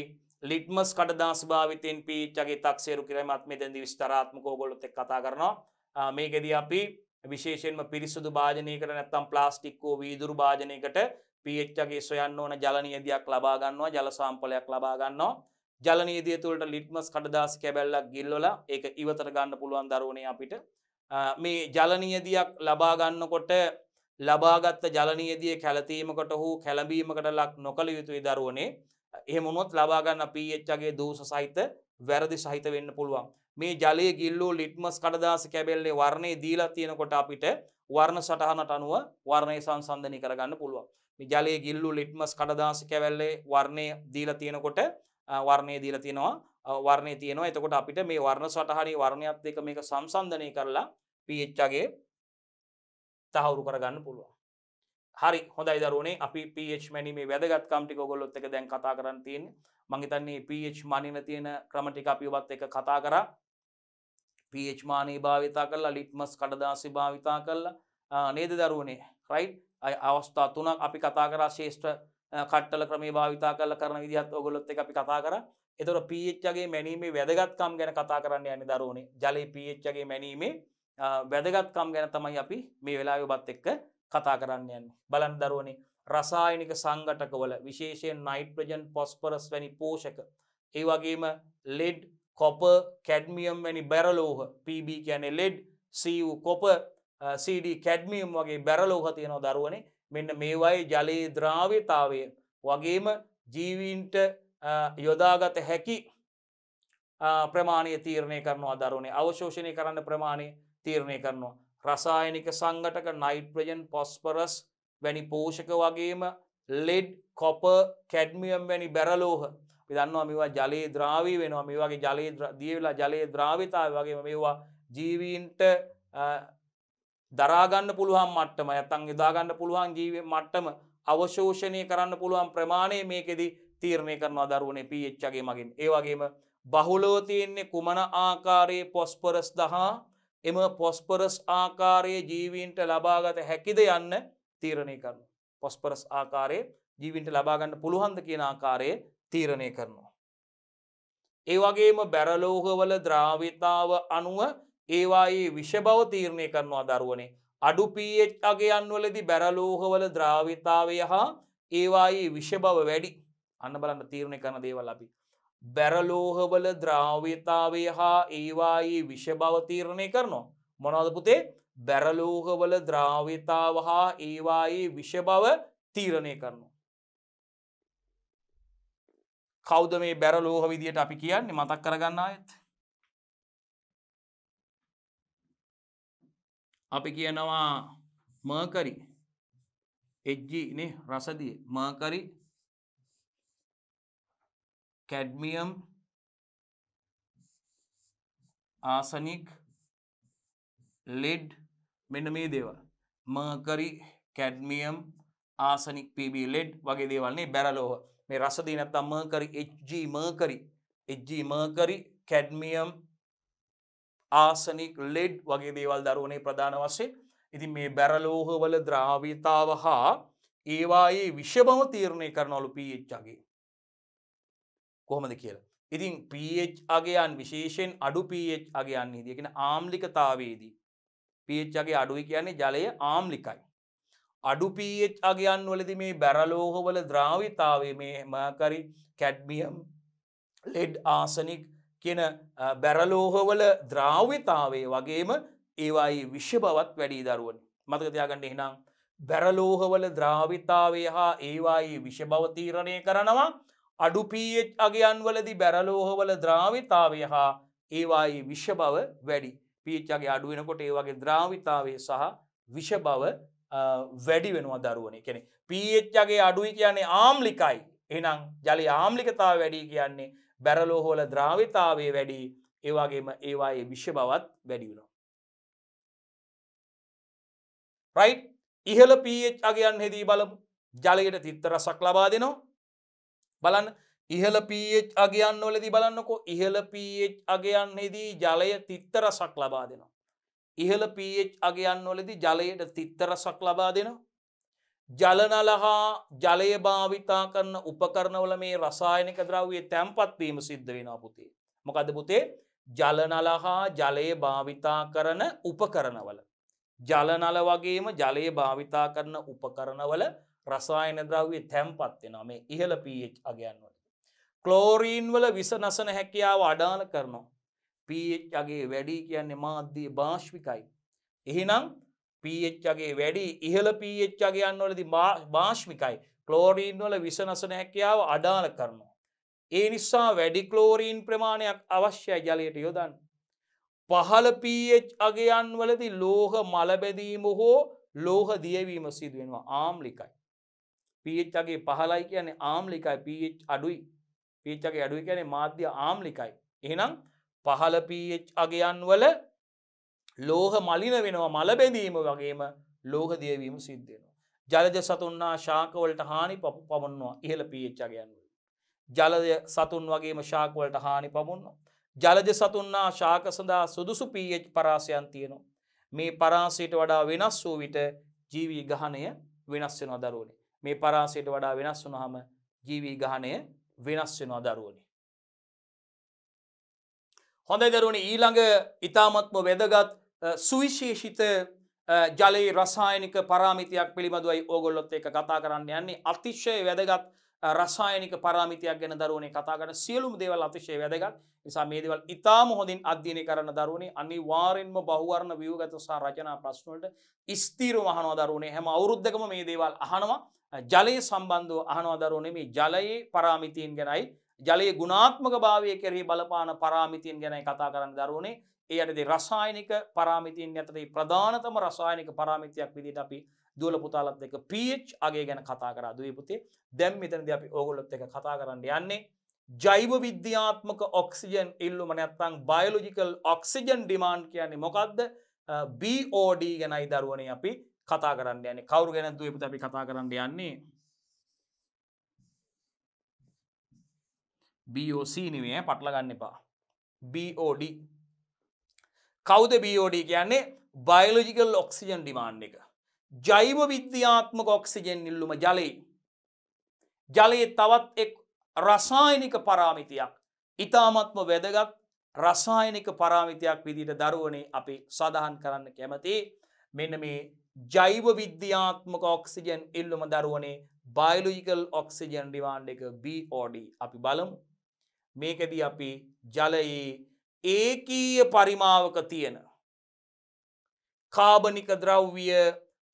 ලිට්මස් කඩදාස් භාවිතයෙන් පීච්චගේ තක්සේරු කිරීමත් මෙතැදි විස්තරාත්මක ගොලොත් එක් කතා කරනවා මේකෙද අපි විශේෂෙන්ම පිරිසුදු භාජනය කර නැත්තම් ප්ලාස්ටික්කෝ වීදුරු භාජනයකට පිච්චගේ සොයන්න ඕන ජලනීයදයක් ලබාගන්නවා ජලසාම්පලයක් ලබාගන්නවා ජලනීදිය තුළට ලිට්මස් කඩදාස් කැබැල්ලක් ගිල්ලොල එක ඉවතර ගන්න පුළුවන් දරුවනය අපිට මේ ජලනීයදයක් ලබාගන්නකොට ලබාගත්ත ජලනීයදිය කැලතීමකට හෝ කැලබීමකට ලක් නොකළ යුතුයි දරුවනේ එහෙමනොත් ලබාගන්න පීච්චගේ දූස සහිත වැරදි සහිත වෙන්න පුළුවන් මේ ජලය ගිල්ලූ ලිට්මස් කඩදාස කැබෙල්ලේ වර්ණය දීලා තියෙනකොට අපිට වර්ණ සටහනට අනුව වර්ණය සංසන්ධනය කරගන්න පුළුවන් මේ ජලය ගිල්ලු ලිට්මස් කඩදාස කැවැල්ලේ වර්ණය දීලා තියෙනකොට වර්ණය දීලා තියෙනවා වර්ණය තියෙනවා එතකොට අපිට මේ වර්ණ සටහනි වර්ණයත් එක මේක සම්සන්ධනය කරලා පිච්චගේ තහවුරු කරගන්න පුළුවන් හරි හොඳයි දරුවනේ අපි පH මැනීමේ වැදගත්කම්ටි ගොල්ලොත් එක දැන් කතා කරන්න තියෙන් මංහිතන්නේ පH මනින තියෙන ක්‍රමටික අපිවත් එක කතා කර පH මානී භාවිතා කරලා ලිට්මස් කඩදාසි භාවිතා කරලා නේද දරුවනේ රයි් අය අවස්ථා තුනක් අපි කතා කර ශේෂ්ඨ කට්ටල ක්‍රමේ භාවිතා කරල කරන විදිහත් ඔගොලොත් එක අපි කතා කර එතොර පීච්චගේ මැනීමේ වැදගත්කම් ගැන කතා කරන්න යනි දරුවනේ ජලයේ පීච්චගේ මැනීමේ වැදගත්කම් ගැන තමයි අපි මේ වෙලා යොබත් එක්ක කතා කරන්න යන්නේ බලන් දරුවනි රසායනික සංගටකවල විශේෂයෙන් නයිට්‍රජන් පොස්පරස් වැනි පෝෂක ඒ වගේම ලෙඩ් කොප කැඩ්මියම් වැනි බැරලෝහ පB කියන ලෙඩ් සූ කොප CD කැඩ්මියම් වගේ බැරලෝහ තියෙනව දරුවනේ මෙන්න මේවයි ජලයේ ද්‍රාවතාවය වගේම ජීවීන්ට යොදාගත හැකි ප්‍රමාණය තීරණය කරනවා දරුණේ අවශෝෂණය කරන්න ප්‍රමාණය තීරණය කරනවා රසායනික සංගටක නයිට්‍රජන් පොස්පරස් වැනි පෝෂක වගේම ලෙඩ් කොප කැඩ්මියම් වැනි බැරලෝහ පිදන්නවා මේවා ජලයේ ද්‍රාවී වෙනවා මේ වගේ ජලයේ දියවෙලා ජලයේ ද්‍රාවිතාව වගේ මේවා ජීවීන්ට දරාගන්න පුළුවන් මට්ටම ඇතන් එදාගන්න පුළුවන් ජීව මට්ටම අවශෝෂණය කරන්න පුළුවන් ප්‍රමාණය මේකෙදී තීරණය කරනවා දරුවනේ පිච්චගේ මගින් ඒවගේම බහුලෝතියන්නේ කුමන ආකාරයේ පොස්පරස් දහා එම පොස්පරස් ආකාරයේ ජීවීන්ට ලබාගත හැකිද යන්න තීරණය කරන. පොස්පරස් ආකාරයේ ජීවින්ට ලබාගන්න පුළුහන්ද කියන ආකාරයේ තීරණය කරනවා. ඒ වගේම බැරලෝහවල ද්‍රාවිතාව අනුව ඒවායේ විෂබව තීරණය කරනවා දරුවනේ. අඩු පීච් අගේ අන්වලදි බැරලෝහවල ද්‍රාවිතාවය හා ඒවායේ විෂබව වැඩි අන්න බලන්න තීරණය කරන දේවල් අපි බැරලෝහවල ද්‍රාව්‍යතාවේ හා ඒවායේ විෂභවතීරණය කරනවා. මොනවදපුතේ බැරලෝහවල ද්‍රාව්‍යතාව හා ඒවායේ විෂභව තීරණය කරනවා. කෞද මේ බැරලෝහ විදියට අපි කියන්නේ මතක් කරගන්න අයත්. අපි කියනවා මර්කරි එජ්ජි නේ රසදිය මර්කරි कैडमियम ආසනික් ලෙඩ් මෙන්න මේ දේවල් mercury cadmium arsenic P B lead වගේ දේවල්න්නේ බැරලෝව මේ රසදී නැත්තම් mercury H G mercury H G mercury cadmium arsenic lead වගේ දේවල් දරුවනේ ප්‍රධාන වශයෙන් ඉතින් මේ බැරලෝහවල ද්‍රාවිතාව හා ඒවායේ විශ්භව තීරණය කරනවලු පීච්චගේ කොහොමද කියලා. ඉතින් පH අගයන් විශේෂයෙන් අඩු පH අගයන්නේ දී කියන ආම්ලිකතාවේදී pH අගේ අඩුයි කියන්නේ ජලය ආම්ලිකයි. අඩු pH අගයන් වලදී මේ බැරලෝහවල ද්‍රාවිතාවයේ මේ මාකරි කැඩ්මියම් ලෙඩ් ආසනික් කියන බැරලෝහවල ද්‍රාවිතාවේ වගේම ඒවායි විෂ බවත් වැඩි දරුවන මතක තියාගන්න එහෙනම් බැරලෝහවල ද්‍රාවිතාවේ හා ඒවායි විෂ බවතීරණය කරනවා අඩු පීච් අගයන්වලදි බැරලෝහවල ද්‍රාවිතාවය හා ඒවායේ විෂ බව වැඩි පීච්චගේ අඩුවෙනකොට ඒවගේ ද්‍රාවිතාවේ සහ විෂ බව වැඩි වෙනවා දරුවන කෙනෙ පීච්චගේ අඩුයි කියන්නේ ආම්ලිකයි එනම් ජලි ආම්ලිකතාව වැඩි කියන්නේ බැරලෝහෝල ද්‍රාවිතාවේ වැඩි ඒවාගේම ඒවායේ විෂ බවත් වැඩි වුණා. රයි් ඉහල පීච් අගයන් හෙදී බලමු ජලයට තිත්තර සක් ලබා දෙනවා බලන්න ඉහළ පH අගයන් නොලදී බලන්නකෝ ඉහළ පH අගයන්ෙදී ජලය තිත්තරසක් ලබා දෙනවා. ඉහළ පH අගයන් නොලදී ජලයට තිත්තරසක් ලබා දෙනවා. ජලනලහා ජලය භාවිතා කරන උපකරණවල මේ රසායනික ද්‍රව්ය තැම්පත්වීම සිද්ධ වෙනවා පුතේ. මොකද පුතේ ජලනලහා ජලය භාවිතා කරන උපකරණවල. ජලනල වගේම ජලය භාවිතා කරන උපකරණවල රසායන ද්‍රව්‍ය තැම්පත් වෙනවා මේ ඉහළ පH අගයන් වල. ක්ලෝරීන් වල විස නසන හැකියාව අඩාල කරනවා. පH අගේ වැඩි කියන්නේ මාධ්‍ය භාෂ්විකයි. එහෙනම් පH අගේ වැඩි ඉහළ පH අගයන් වලදී භාෂ්විකයි. ක්ලෝරීන් වල විස නසන හැකියාව අඩාල කරනවා. ඒ නිසා වැඩි ක්ලෝරීන් ප්‍රමාණයක් අවශ්‍යයි ජලයට යොදන්න. පහළ පH අගයන් වලදී ලෝහ මලබැදීම හෝ ලෝහ දියවීම සිදුවෙනවා ආම්ලිකයි. පීච්චගේ පහලයි කියන්නේ ආම්ලිකයි පීච් අඩුයි පීච්චගේ අඩුයි කියන මාධ්‍ය ආම්ලිකයි. එහනම් පහල පීච් අගයන් වල ලෝහ මලින වෙනවා මලබැඳීම වගේම ලෝහ දියවීම සිද්ධෙනවා. ජලජ සතුන්නා ශාකවලට හානි පපු පමන්නවා ඉහළ පීච්චගයන් වල. ජලය සතුන් වගේම ශාකවලට හානි පමුන්නවා. ජලජ සතුන්නා ශාක සඳහා සුදුසු පීච් පරාසයන් තියෙනවා. මේ පරාසයට වඩා වෙනස් වූ විට ජීවී ගහනය වෙනස් වෙනවා දරුවනේ. මේ පරාසයට වඩා වෙනස් වුනහම ජීවී ගහනය වෙනස් වෙනවා දරුවනි. හොඳ දරුවනි ඊළඟ ඉතාමත්ම වැදගත් සුවිශේෂිත ජලයේ රසායනික පරාමිතියක් පිළිබඳවයි ඕගොල්ලොත් එක කතා කරන්න යන්නේ අතිශ්‍යය වැදගත් රසායනික පරාමිතියක් ගැන දරුවනේ කතාකට සියලුම් දේවල් අතිශය වැදගත් නිසා මේ දේවල් ඉතාම හොඳින් අධ්‍යයනය කරන දරුවනේ අනිවාර්යෙන්ම බහුවර්ණ ව්‍යුහගත සහ රචනා ප්‍රශ්නවලට ස්ථීරව අහනවා දරුවනේ හැම අවුරුද්දකම මේ දේවල් අහනවා ජලය සම්බන්ධව අහනවා දරුවන මේ ජලයේ පරාමිතියෙන් ගැනයි ජලයේ ගුණාත්මක භාවය කෙරෙහි බලපාන පරාමිතියෙන් ගැනයි කතා කරන්න දරුවනේ ඒ අයටද රසායනික පරාමිතියෙන් ඇතේ ප්‍රධානතම රසායනික පරාමිතියක් විදිට අපි දුවල පුතාලත් දෙක පH අගේ ගැන කතා කරා දීපුතේ දැම් මෙතනද අපි ඕගොලොත් එක කතා කරන්න යන්නේ ජෛව විද්‍යාත්මක ඔක්සිජන් ඉල්ලුම නැත්තං බයලෝජිකල් ඔක්සිජන් ඩිමාන්් කියන්නේ මොකක්ද BOD ගැනයි දරුවනේ අපි කතා කරන්න යන්නේ කවරු ගැනත් දුවපු අපි කතා කරන්න යන්නේ BOC නිවේ පටලගන්න එපා BOD කෞද BOD කියන්නේ බයලෝජිකල් ඔක්සිජන් ඩිමාන්් එක ජෛව විද්‍යාත්මක ඔක්සිජෙන් නිල්ලුම ජලයේ ජලයේ තවත් එක් රසායනික පරාමිතියක් ඉතාමත්ම වැදගත් රසායනික පරාමිතියක් විදිට දරුවනේ අපි සඳහන් කරන්න කැමති මෙන්න මේ ජෛව විද්‍යාත්මක ඔක්සිජන් එල්ලුම දරුවනේ බයිලෝජිකල් ඔක්සිජන් ඩිවාන්ඩ එක BOD අපි බලමු මේකදී අපි ජලයේ ඒකීය පරිමාවක තියෙන කාබනික ද්‍රව්විය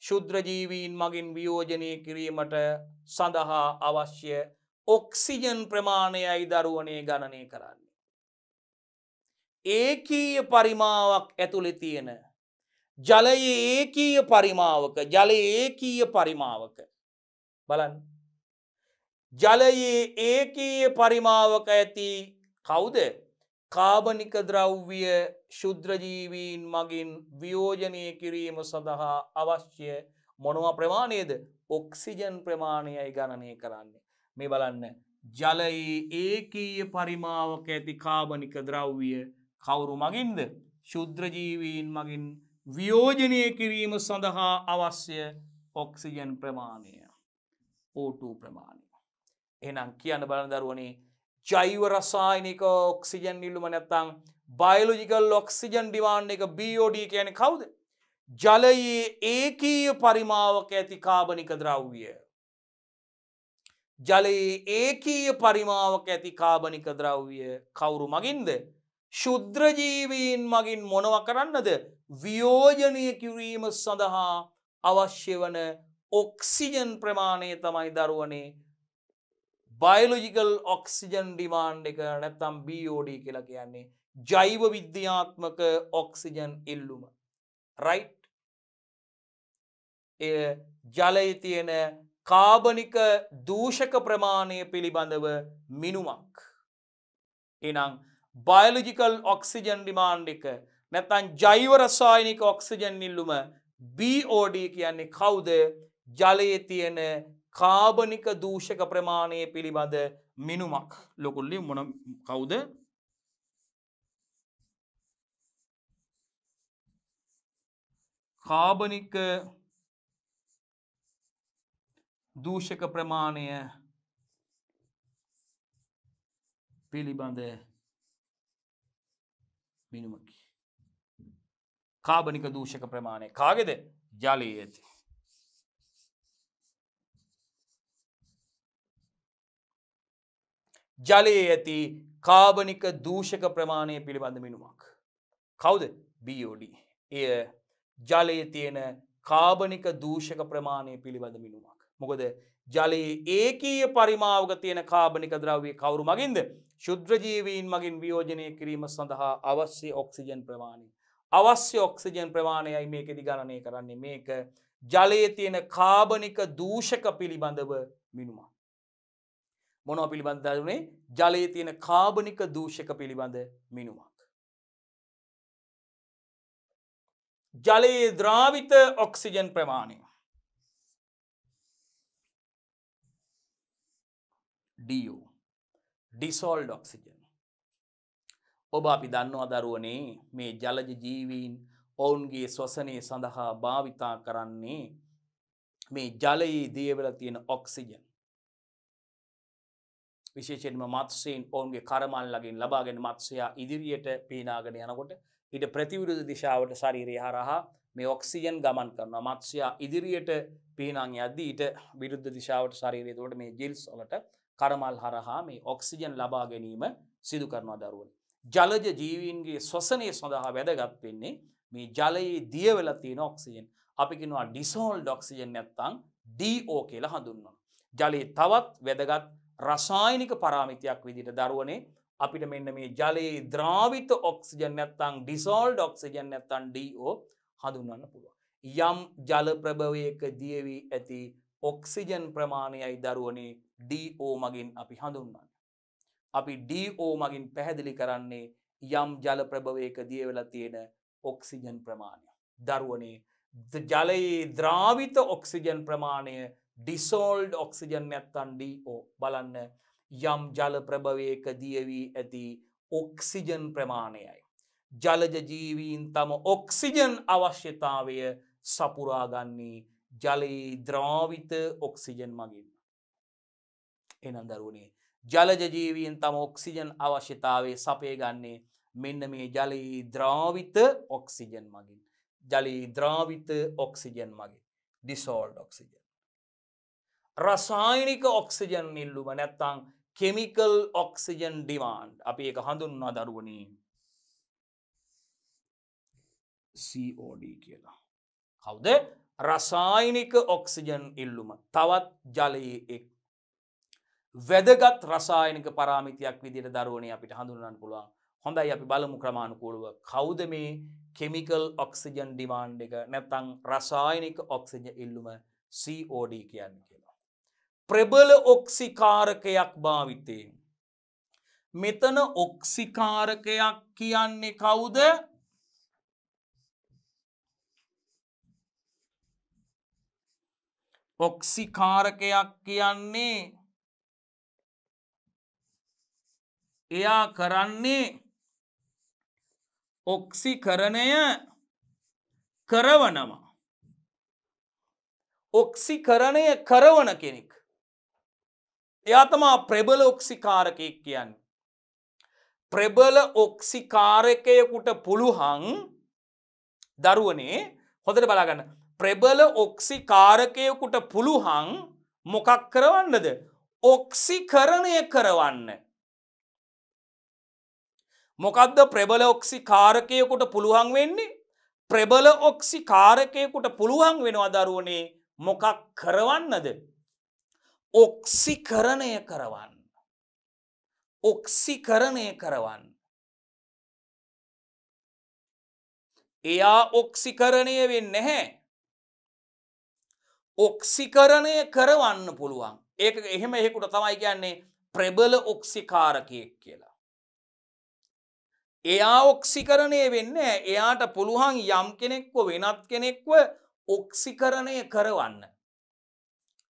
ශුද්‍රජීවීන් මගින් වියෝජනය කිරීමට සඳහා අවශ්‍ය ඔක්සිජන් ප්‍රමාණයයි දරුවනේ ගණනය කරන්නේ. ඒකීය පරිමාවක් ඇතුළෙ තියෙන ජල ඒකීය පරිමාවක ජල ඒකීය පරිමාවක බලන් ජලයේ ඒකීය පරිමාවක ඇති කවුද කාබනික ද්‍රව්විය ශුද්‍රජීවීන් මගින් වියෝජනය කිරීම සඳහා අවශ්‍ය මොනව ප්‍රමාණයද ඔක්සිජන් ප්‍රමාණයයි ගණනය කරන්නේ මේ බලන්න ජලයේ ඒකීය පරිමාවක ඇති කාබනික ද්‍රව්විය කවුරු මගින්ද ශුද්‍රජීවීන් මගින් ව්‍යෝජනය කිරීම සඳහා අවශ්‍ය ඔක්සිජන් ප්‍රමාණය ඕටූ ප්‍රමාණය. එනම් කියන්න බලන දරුවනේ ජෛව රසායිනික ඔක්සිජන් නිල්ලුම නැත්තං බයිලෝජිකල් ඔක්සිජන් ඩිවාන්න එක බෝඩ කියන කවුද. ජලයේ ඒකීය පරිමාවක ඇති කාබනික ද්‍රව්විය. ජලයේ ඒකීය පරිමාවක ඇති කාබනික ද්‍රව්විය කවුරු මගින්ද. ශුද්‍රජීවීන් මගින් මොනව කරන්නද වියෝජනය කිරීම සඳහා අවශ්‍ය වන ඔක්සිජන් ප්‍රමාණය තමයි දරුවනේ බයිලෝජිකල් ඔක්සිජන් ඩිමාන්් එක නැත්තම් බෝඩ කියලා කියන්නේ ජෛව විද්‍යාත්මක ඔක්සිජන් ඉල්ලුම රයි් එය ජලය තියෙන කාබනික දූෂක ප්‍රමාණය පිළිබඳව මිනුමක් එනම් බයලජිකල් ඔක්සිජන් ඩිමාන්් එක නැතන් ජෛව රසායනික ඔක්සිජන් නිල්ලුම BOD කියන්නේ කවුද ජලයේ තියෙන කාබනික දූෂක ප්‍රමාණය පිළිබඳ මිනුමක් ලොකුල්ලි මොන කවුද කාබනික දූෂක ප්‍රමාණය පිළිබඳ මිනුමකි කාබනික දූෂක ප්‍රමාණය කාගෙද ජලයේ ඇති. ජලයේ ඇති කාබනික දූෂක ප්‍රමාණය පිළිබඳ මිනුමක්. කවුද බෝඩ එය ජලයේ තියෙන කාබනික දූෂක ප්‍රමාණය පිළිබඳ මිනුමක්. මොකද ජලයේ ඒකීය පරිමාවග තියෙන කාබනික ද්‍රව්වේ කවරු මගින්ද ශුද්‍රජීවීන් මගින් වියෝජනය කිරීම සඳහා අවශ්‍ය ඔක්සිජන් ප්‍රමාණී අවශ්‍ය ඔක්සිජන් ප්‍රමාණයයි මේකෙදි ගණනය කරන්නේ මේක ජලයේ තියෙන කාබනික දූෂක පිළිබඳව මිනුමා. මොනෝ පිළිබඳරුණේ ජලයේ තියෙන කාබනික දූෂක පිළිබඳ මිනුමක්. ජලයේ ද්‍රාවිත ඔක්සිජන් ප්‍රමාණය ඩියෝ ඩිසෝල්ඩ ඔක්සිජන් ඔබ අපි දන්නවා දරුවනේ මේ ජලජ ජීවීන් ඔවුන්ගේ ස්වසනය සඳහා භාවිතා කරන්නේ මේ ජලයේ දියවල තියෙන ඔක්සිජන් විශේෂෙන්ම මත්සයෙන් ඔවුන්ගේ කරමල්ලගින් ලබාගෙන මත්සයා ඉදිරියට පීනාගෙන යනකොට ඉට ප්‍රතිවිරුද දිශාවට ශරීරය හරහා මේ ඔක්සිජන් ගමන් කරන මත්සයා ඉදිරියට පීනං යද්දී ඊට විරුද්ධ දිශාවට ශරීරය තුවට මේ ජිල්ස් ඔලට කරමල් හරහා මේ ඔක්සිජන් ලබා ගැනීම සිදු කරනවා දරුවනි ජලජ ජීවීන්ගේ ස්වසනය සඳහා වැදගත් වෙන්නේ මේ ජලයේ දියවෙල තියෙන ඔක්සිජන් අපිකිෙනවා ඩිසෝල් ඩොක්සිජන් නැත්තං ඩෝ කියලා හඳුන්වන. ජලයේ තවත් වැදගත් රසායනික පරාමිතියක් විදිට දරුවනේ අපිට මෙන්න මේ ජලයේ ද්‍රාවිත ඔක්සිජන් නැත්තං ඩිසෝල් ඩොක්සිජන් නැත්තන් ඩෝ හඳුන්වන්න පුළුව. යම් ජලප්‍රභවයක දියවී ඇති ඔක්සිජන් ප්‍රමාණයයි දරුවනේ ඩෝ මගින් අපි හඳුන්වන්න. අපි ඩෝ මගින් පැහැදිලි කරන්නේ යම් ජල ප්‍රභවයක දියවෙලා තියෙන ඔක්සිජන් ප්‍රමාණය. දරුවනේ ජලයේ ද්‍රාවිත ඔක්සිජන් ප්‍රමාණය ඩිසෝල්ඩ් ඔක්සිජන් නැත්තන් ඩෝ බලන්න යම් ජල ප්‍රභවයක දියවී ඇති ඔක්සිජන් ප්‍රමාණයයි. ජලජ ජීවීන් තම ඔක්සිජන් අවශ්‍යතාවය සපුරාගන්නේ ජලයේ ද්‍රාවිත ඔක්සිජන් මගින්. එනන් දරුණේ ජලජජීවීන් තම ඔක්සිජන් අවශ්‍යතාවේ සපයගන්නේ මෙන්න මේ ජලී ද්‍රාවිත ඔක්සිජන් මගින්. ජලී ද්‍රාවිත ඔක්සිජන් මගේ ඩිසෝල්ඩ් ඔක්සිජන්. රසායිනික ඔක්සිජන් නිල්ලුම නැත්තං කෙමිකල් ඔක්සිජන් ඩිවාන්් අපි එක හඳුන්වා දරුවනී COD කියලා. කවද රසායිනික ඔක්සිජන් ඉල්ලුම තවත් ජලයේ එක් වැදගත් රසායනක පරාමිතියක් විදිට දරුවනය අපිට හඳුන්නන් පුළුවන් හොඳයි අපි බලමු ක්‍රමාණුකූලුව කෞද මේ කෙමිකල් ඔක්සිජන් ඩිමාන්් එක නැත්තං රසායනික ඔක්සිජ ඉල්ලුම COD කියන්න කියලා. ප්‍රබල ඔක්සිකාරකයක් භාවිතය. මෙතන ඔක්සිකාරකයක් කියන්නේ කවුද ඔක්සිකාරකයක් කියන්නේ එයා කරන්නේ ඔක්සිකරණය කරවනවා ඔක්සිකරණය කරවන කෙනෙක් එයාතමා ප්‍රබල ඔක්සිකාරකයක් කියන්න ප්‍රබල ඔක්සිකාරකයකුට පුළුහං දරුවනේ හොඳට බලාගන්න ප්‍රබල ඔක්සිකාරකයකුට පුළුහං මොකක් කරවන්නද ඔක්සිකරණය කරවන්න මොකක්ද ප්‍රබල ඔක්සි කාරකයකුට පුළුවන් වෙන්නේ ප්‍රබල ඔක්සි කාරකයකුට පුළුවන් වෙනවා දරුවනේ මොකක් කරවන්නද ඔක්සිකරණය කරවන්න ඔක්සිකරණය කරවන්න එයා ඔක්සිකරණය වෙන්න නැහැ ඔක්සිකරණය කරවන්න පුළුවන් ඒක එහෙම එහෙකුට තමයි කියන්නේ ප්‍රබල ඔක්සිකාරකයෙක් කියලා එයා ඔක්සිකරණය වෙන්න එයාට පුළුවන් යම් කෙනෙක්ව වෙනත් කෙනෙක්ව ඔක්සිකරණය කරවන්න.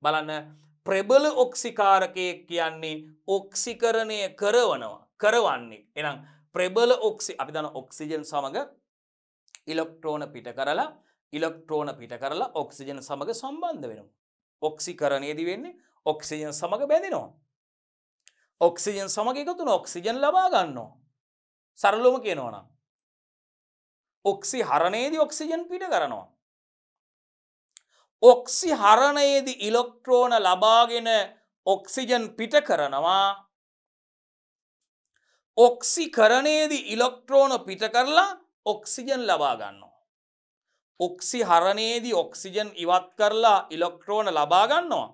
බලන්න ප්‍රබල ඔක්සිකාරකයක් කියන්නේ ඔක්සිකරණය කරවනවා කරවන්නේ එනම් ප්‍රබල ඔක්සි අපි දන ඔක්සිජන් සමඟ ඉලොක්ට්‍රෝන පිට කරලා ඉලොක්ට්‍රෝන පිට කරලා ඔක්සිජන සමඟ සම්බන්ධ වෙනවා. ඔක්සිකරණයේදි වෙන්නේ ඔක්සිජන් සමඟ බැඳෙනවා. ඔක්සිජන් සමග එකතුන ඔක්සිජන් ලබා ගන්නවා. සරලෝම කියනවනම්. ඔක්සි හරණයේදී ඔක්සිජන් පිට කරනවා. ඔක්සි හරණයේදී ඉලොක්ට්‍රෝන ලබාගෙන ඔක්සිජන් පිට කරනවා ඔක්සි කරණයේදී ඉලොක්ට්‍රෝන පිට කරලා ඔක්සිජන් ලබාගන්නවා. ඔක්සි හරණයේදී ඔක්සිජන් ඉවත් කරලා ඉලොක්ට්‍රෝන ලබාගන්නවා.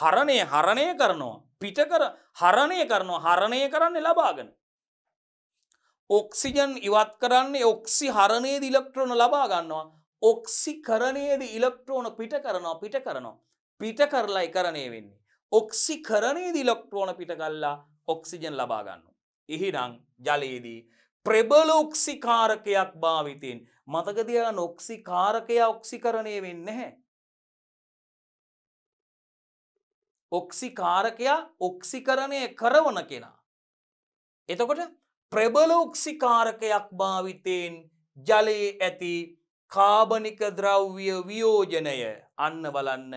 හරණය හරණය කරනවා පිට හරණය කරනවා හරණය කරන්නේ ලබාගෙන ඔක්සිජන් ඉවත් කරන්නේ ඔක්සි හරණයේද ඉලෙක්ට්‍රෝන ලබා ගන්නවා ඔක්සි කරණයේද ඉලෙක්ට්‍රෝන පිට කරනවා පිට කරනවා පිට කරලායි කරණය වෙන්නේ ඔක්සි කරණයේද ඉලෙක්ට්‍රෝන පිට කල්ලා ඔක්සිජන් ලබා ගන්නවා එහිනම් ජලයේදී ප්‍රබල ඔක්සිකාරකයක් භාවිතයෙන් මතකදයා නොක්සිකාරකයා ඔක්සිකරණය වෙන්න හැ. ඔක්සිකාරකයා ඔක්සිකරණය කරවන කෙනා. එතකොට ප්‍රබලෝක්සිකාරකයක් භාවිතයෙන් ජලයේ ඇති කාබනික ද්‍රව්‍ය වියෝජනය අන්න බලන්න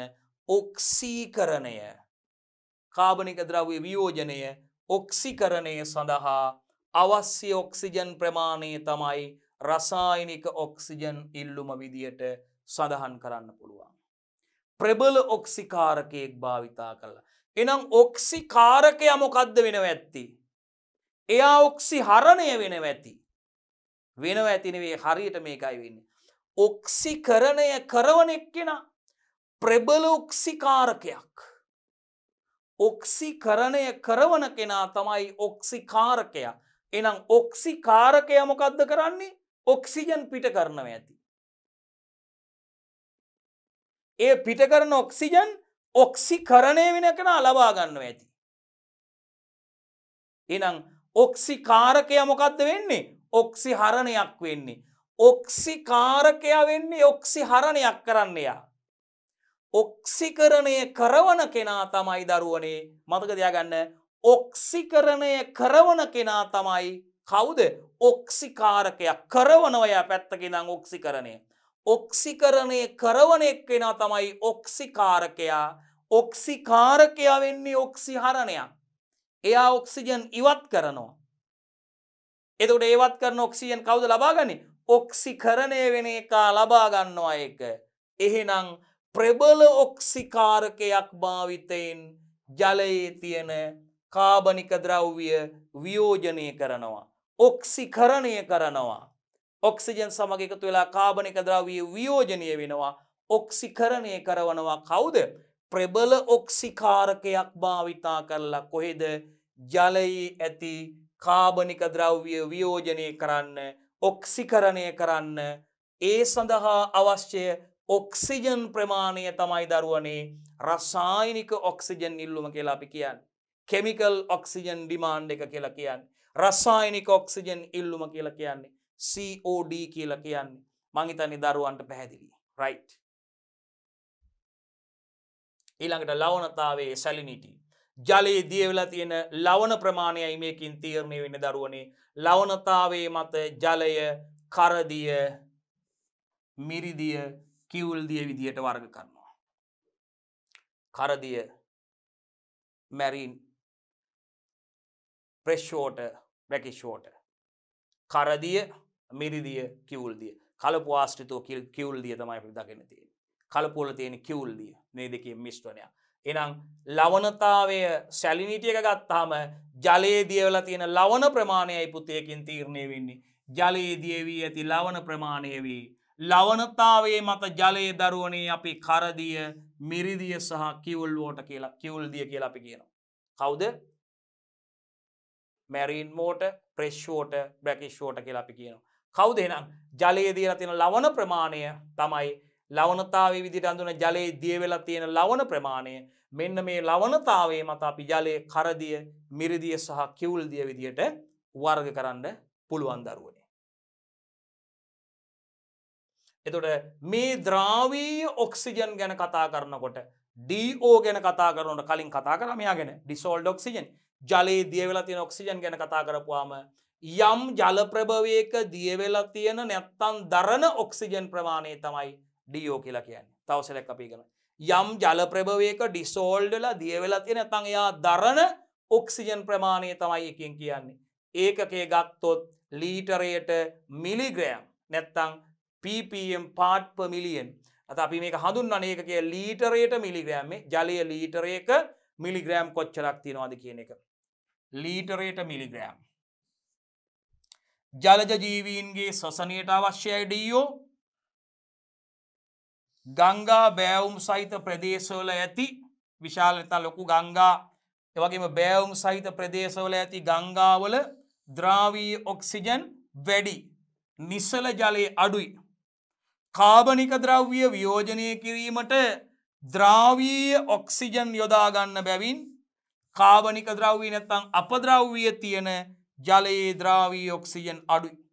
ඔක්සීකරණය කාබනික ද්‍රව්‍ය වියෝජනය ඔක්සිකරණය සඳහා අවශ්‍ය ඔක්සිජන් ප්‍රමාණය තමයි රසායනික ඔක්සිජන් ඉල්ලුම විදියට සඳහන් කරන්න පුළුවන්. ප්‍රබල ඔක්සිකාරකයෙක් භාවිතා කරලා. එනම් ඔක්සිකාරකය මොකද්ද වෙනව ඇත්ති. එයා ඔක්සි හරණය වෙනව ඇති. වෙනව ඇතිනවේ හරියට මේකයි වෙන්න. ඔක්සි කරණය කරවනෙක් කෙන ප්‍රබල ඔක්සිකාරකයක්. ඔක්සි කරණය කරවන කෙනා තමයි ඔක්සිකාරකයා. එනම් ඔක්සිකාරකය මොකක්ද කරන්නේ ඔක්සිජන් පිට කරනව ඇති. ඒ පිට කරන ඔක්සිජන් ඔක්සි කරණය වෙන කෙනා ලබා ගන්නව ඇති. එනම් ඔක්සිකාරකය මොකක්ද වෙන්නේ ඔක්සි හරණයක් වෙන්නේ. ඔක්සිකාරකයා වෙන්නේ ඔක්සි හරණයක් කරන්නයා. ඔක්සිකරණය කරවන කෙනා තමයි දරුවනේ මතක දයාගන්න ඔක්සිකරණය කරවන කෙනා තමයි කවුද ඔක්සිකාරකයක් කරවනවයා පැත්තකෙනම් ඔක්සිකරණය. ඔක්සිකරණය කරවනෙක් කෙනා තමයි ඔක්සිකාරකයා ඔක්සිකාරකයා වෙන්නේ ඔක්සිහරණයක්. එයා ඔක්සිජන් ඉවත් කරනවා. එතුට ඒවත් කරන ඔක්සිජන් කවුද ලබාගනි ඔක්සිකරණය වෙන එකා ලබාගන්නවා එක. එහෙනම් ප්‍රබල ඔක්සිකාරකයක් භාවිතයෙන් ජලයේ තියෙන කාබනික ද්‍රව්විය වියෝජනය කරනවා. ඔක්සිකරණය කරනවා. ඔක්සිජන් සමග එකතු වෙලා කාබනික ද්‍රවී වියෝජනය වෙනවා ඔක්සිකරණය කරවනවා කවුද ප්‍රබල ඔක්සිකාරකයක් භාවිතා කරලා කොහෙද ජලයේ ඇති කාබනික ද්‍රව්‍ය වියෝජනය කරන්න ඔක්සිකරණය කරන්න ඒ සඳහා අවශ්‍යය ඔක්සිජන් ප්‍රමාණය තමයි දරුවනේ රසායිනික ඔක්සිජන් ඉල්ලුම කියලා අපි කියන්න. කෙමිකල් ඔක්සිජන් ඩිමාන්් එක කියලා කියන්න. රසායිනික ඔක්සිජන් ඉල්ලුම කියලා කියන්නේ. COD කියලා කියන්නේ. මංහිතනි දරුවන්ට පැහැදිලි. රයිට්. ඊළඟට ලවනතාවේ සැලිනිිටී. ජලයේ දියවෙලා තියෙන ලවන ප්‍රමාණයයි මේකින් තීරණය වෙන දරුවනේ ලවනතාවේ මත ජලය කරදිය මිරිදිය කිවුල්දිය විදියට වර්ග කරනවා. කරදිය මැරීන් ප්‍රෙෂ්ෂෝට රැකිෂෝට කරදිය මිරිදිය කිවුල්දිය කලපු ආශ්ටිතෝ කිවුල්දිය තමයි පිදකින තියෙන කලපුල තියෙන කිවුල්දිය නේ දෙකේ මිශ්්‍රණයක් එනම් ලවනතාවය සැලිනිටියක ගත්තාම ජලයේදියවල තියෙන ලවන ප්‍රමාණයයි පුතයකින් තීරණය වෙන්නේ. ජලයේදියවී ඇති ලවන ප්‍රමාණය වී. ලවනතාවේ මත ජලය දරුවනේ අපි කරදිය මිරිදිය සහ කිවල්ලෝට කියලා කිවල්දිය කියලා අපි කියනවා. කවුද මැරීන්මෝට ප්‍රේශ්ෂෝට බ්‍රැකිශ්ෂෝට කියලා අපි කියනවා. කවුද එනම් ජලයේදී තින ලවන ප්‍රමාණය තමයි ලවනතාවේ විදිට අඳුන ජලයේ දියවෙලා තියෙන ලවන ප්‍රමාණය මෙන්න මේ ලවනතාවේ මත අපි ජලයේ කරදිය මිරිදිය සහ කිවුල්දිය විදියට වර්ග කරන්න පුළුවන් දරුවනේ. එතොට මේ ද්‍රාවී ඔක්සිජන් ගැන කතා කරනකොට ඩෝ ගැන කතා කරනට කලින් කතා කර මෙයා ගැන ඩිසෝල්ඩ ඔක්සිජන් ජලයේ දියවෙලා තියෙන ඔක්සිජන් ගැන කතා කරපුවාම යම් ජලප්‍රභවයක දියවෙලා තියෙන නැත්තන් දරන ඔක්සිජන් ප්‍රමාණය තමයි ඩියෝ කියලා කියන්නේ තවසලක් අපි කරන යම් ජලප්‍රභවයක ඩිසෝල්ඩලා දියවෙලා තියෙන තං එයා දරණ ඔක්සිජන් ප්‍රමාණය තමයි එකින් කියන්නේ ඒකකේ ගත්තොත් ලීටරයට මිලිග්‍රෑම් නැත්තං පPM පාට් පමිලියෙන් ඇත අපි මේක හඳුන් අනඒකගේ ලීටරයට මිලිග්‍රෑම් ජලය ලීටරයක මිලිග්‍රෑම් කොච්චරක් තියෙනවාද කියන එක ලීටරයට මිලිග්‍රෑම් ජලජ ජීවීන්ගේ සසනයට අවශ්‍යයි ඩියෝ ගංගා බෑවුම් සහිත ප්‍රදේශවල ඇති විශාලතා ලොකු ගංගා එවගේම බෑවුම් සහිත ප්‍රදේශවල ඇති ගංගාවල ද්‍රාවී ඔක්සිජන් වැඩි නිසල ජලයේ අඩුයි. කාබනික ද්‍රව්‍ය වියෝජනය කිරීමට ද්‍රාවීය ඔක්සිජන් යොදාගන්න බැවින් කාබනික ද්‍රව්වී නැත්තං අපද්‍රව්විය තියෙන ජලයේ ද්‍රාවී ඔක්සිජන් අඩුයි.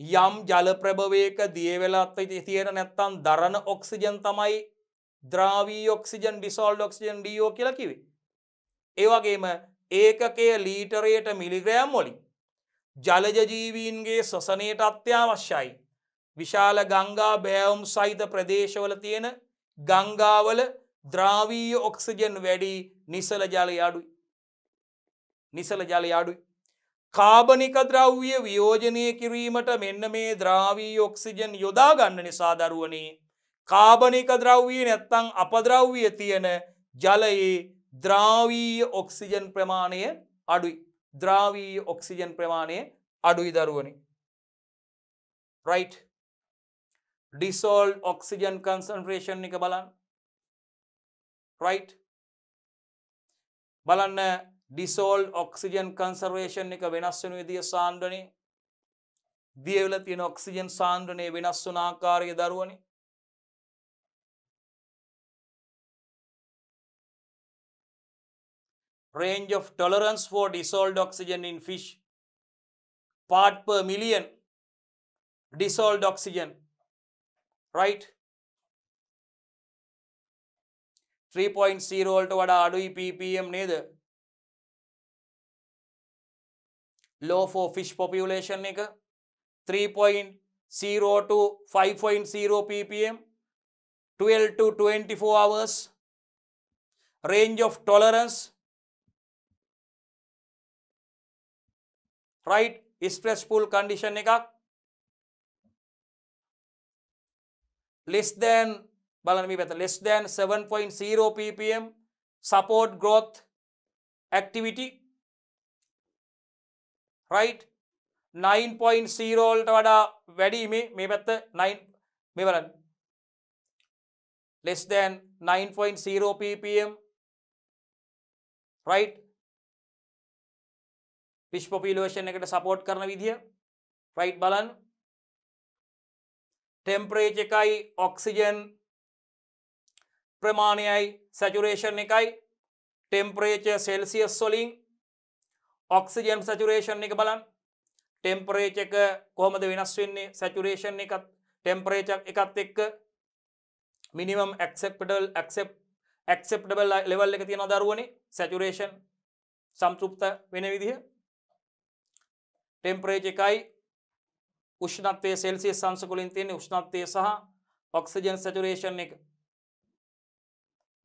යම් ජලප්‍රභවයක දියවෙලත් තියෙන නැත්තන් දරන ඔක්සිජන් තමයි ද්‍රාවී ඔක්සිජන් ඩිසෝල් ඔක්සිජන් ඩියෝ කියලා කිවේ. ඒවගේම ඒකකය ලීටරයට මිලිග්‍රෑම් මොලි. ජලජජීවීන්ගේ සොසනයට අත්‍යවශ්‍යයි. විශාල ගංගා බෑවුම් සහිත ප්‍රදේශවල තියෙන ගංගාවල ද්‍රාවී ඔක්සිජන් වැඩි නිසල ජලය අඩුයි. නිසල ජලය අඩුයි. කාබනික ද්‍රව්‍ය වියෝජනය කිරීමට මෙන්න මේ ද්‍රාවී ඔක්සිජන් යොදාගන්න නිසා දරුවනේ කාබනික ද්‍රව්වී නැත්තං අපද්‍රව්විය තියෙන ජලයේ ද්‍රාවී ඔක්සිජන් ප්‍රමාණය අඩුයි ද්‍රාවී ඔක්සිජන් ප්‍රමාණය අඩුයි දරුවනි රයිට් ඩිසෝල් ඔක්සිජන් කන්සන්ට්‍රේෂන් එක බලන් රයිට් බලන්න ඩිසෝල් ඔක්සිජන් කන්සර්වේෂන් එක වෙනස් වෙන විදිිය සාණ්ඩනේ දියවල තියෙන ඔක්සිජන් සාන්ද්‍රනය වෙනස් වන ආකාරය දරුවනි range of tolerance for dissolved oxygen in fish part per million dissolved oxygen right 3.0 වලට වඩා අඩුයි ppm නේද low for fish population එක 3.0 to 5.0 ppm 12 to 24 hours range of tolerance right stress pool condition එකක් less than බලන්න මේ පැත්ත less than 7.0 ppm support growth activity right 9.0 වලට වඩා වැඩි මේ මේ පැත්ත 9 මේ බලන්න less than 9.0 ppm right fish population එකට support කරන විදිය right බලන්න temperature එකයි oxygen ප්‍රමාණයයි saturation එකයි temperature celsius වලින් ඔක්සිජන් සැචුරේෂන් එක බලන් ටෙම්පරේච එක කොහොමද වෙනස් වෙන්නේ සැචුරේෂන් එකත් ටෙම්පරේච එකත් එක්ක minimum acceptable accept acceptable level එක තියෙන දරුවනේ සැචුරේෂන් සම්තෘප්ත වෙන විදිහ ටෙම්පරේච එකයි උෂ්ණත්වය සෙල්සිය සංසකුලින් තියෙන උෂ්ණත්වය සහ ඔක්සිජන් සැචුරේෂන් එක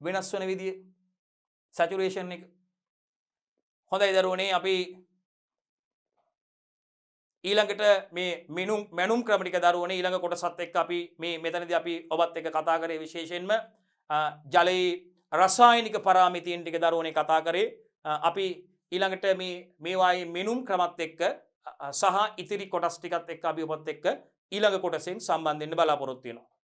වෙනස් වන විදිිය සැචුරේෂන් එක හොඳයි දරුවනේ අපි ඊළඟට මේ මිනුම් මැනුම් ක්‍රමික දරුවන ඊළඟ කොටසත් එක් අපි මේ මෙතනද අපි ඔබත් එක කතා කරේ විශේෂයෙන්ම ජලයේ රසායනික පරාමිතියෙන් ටික දරුවනය කතා කරේ අපි ඊළඟට මේ මේවායේ මිනුම් ක්‍රමත් එක්ක සහ ඉතිරි කොටස් ටිකත් එක් අපි ඔබත් එක්ක ඊළඟ කොටසින් සම්බන්ධෙන්න්න බලාපොරොත්තියනවා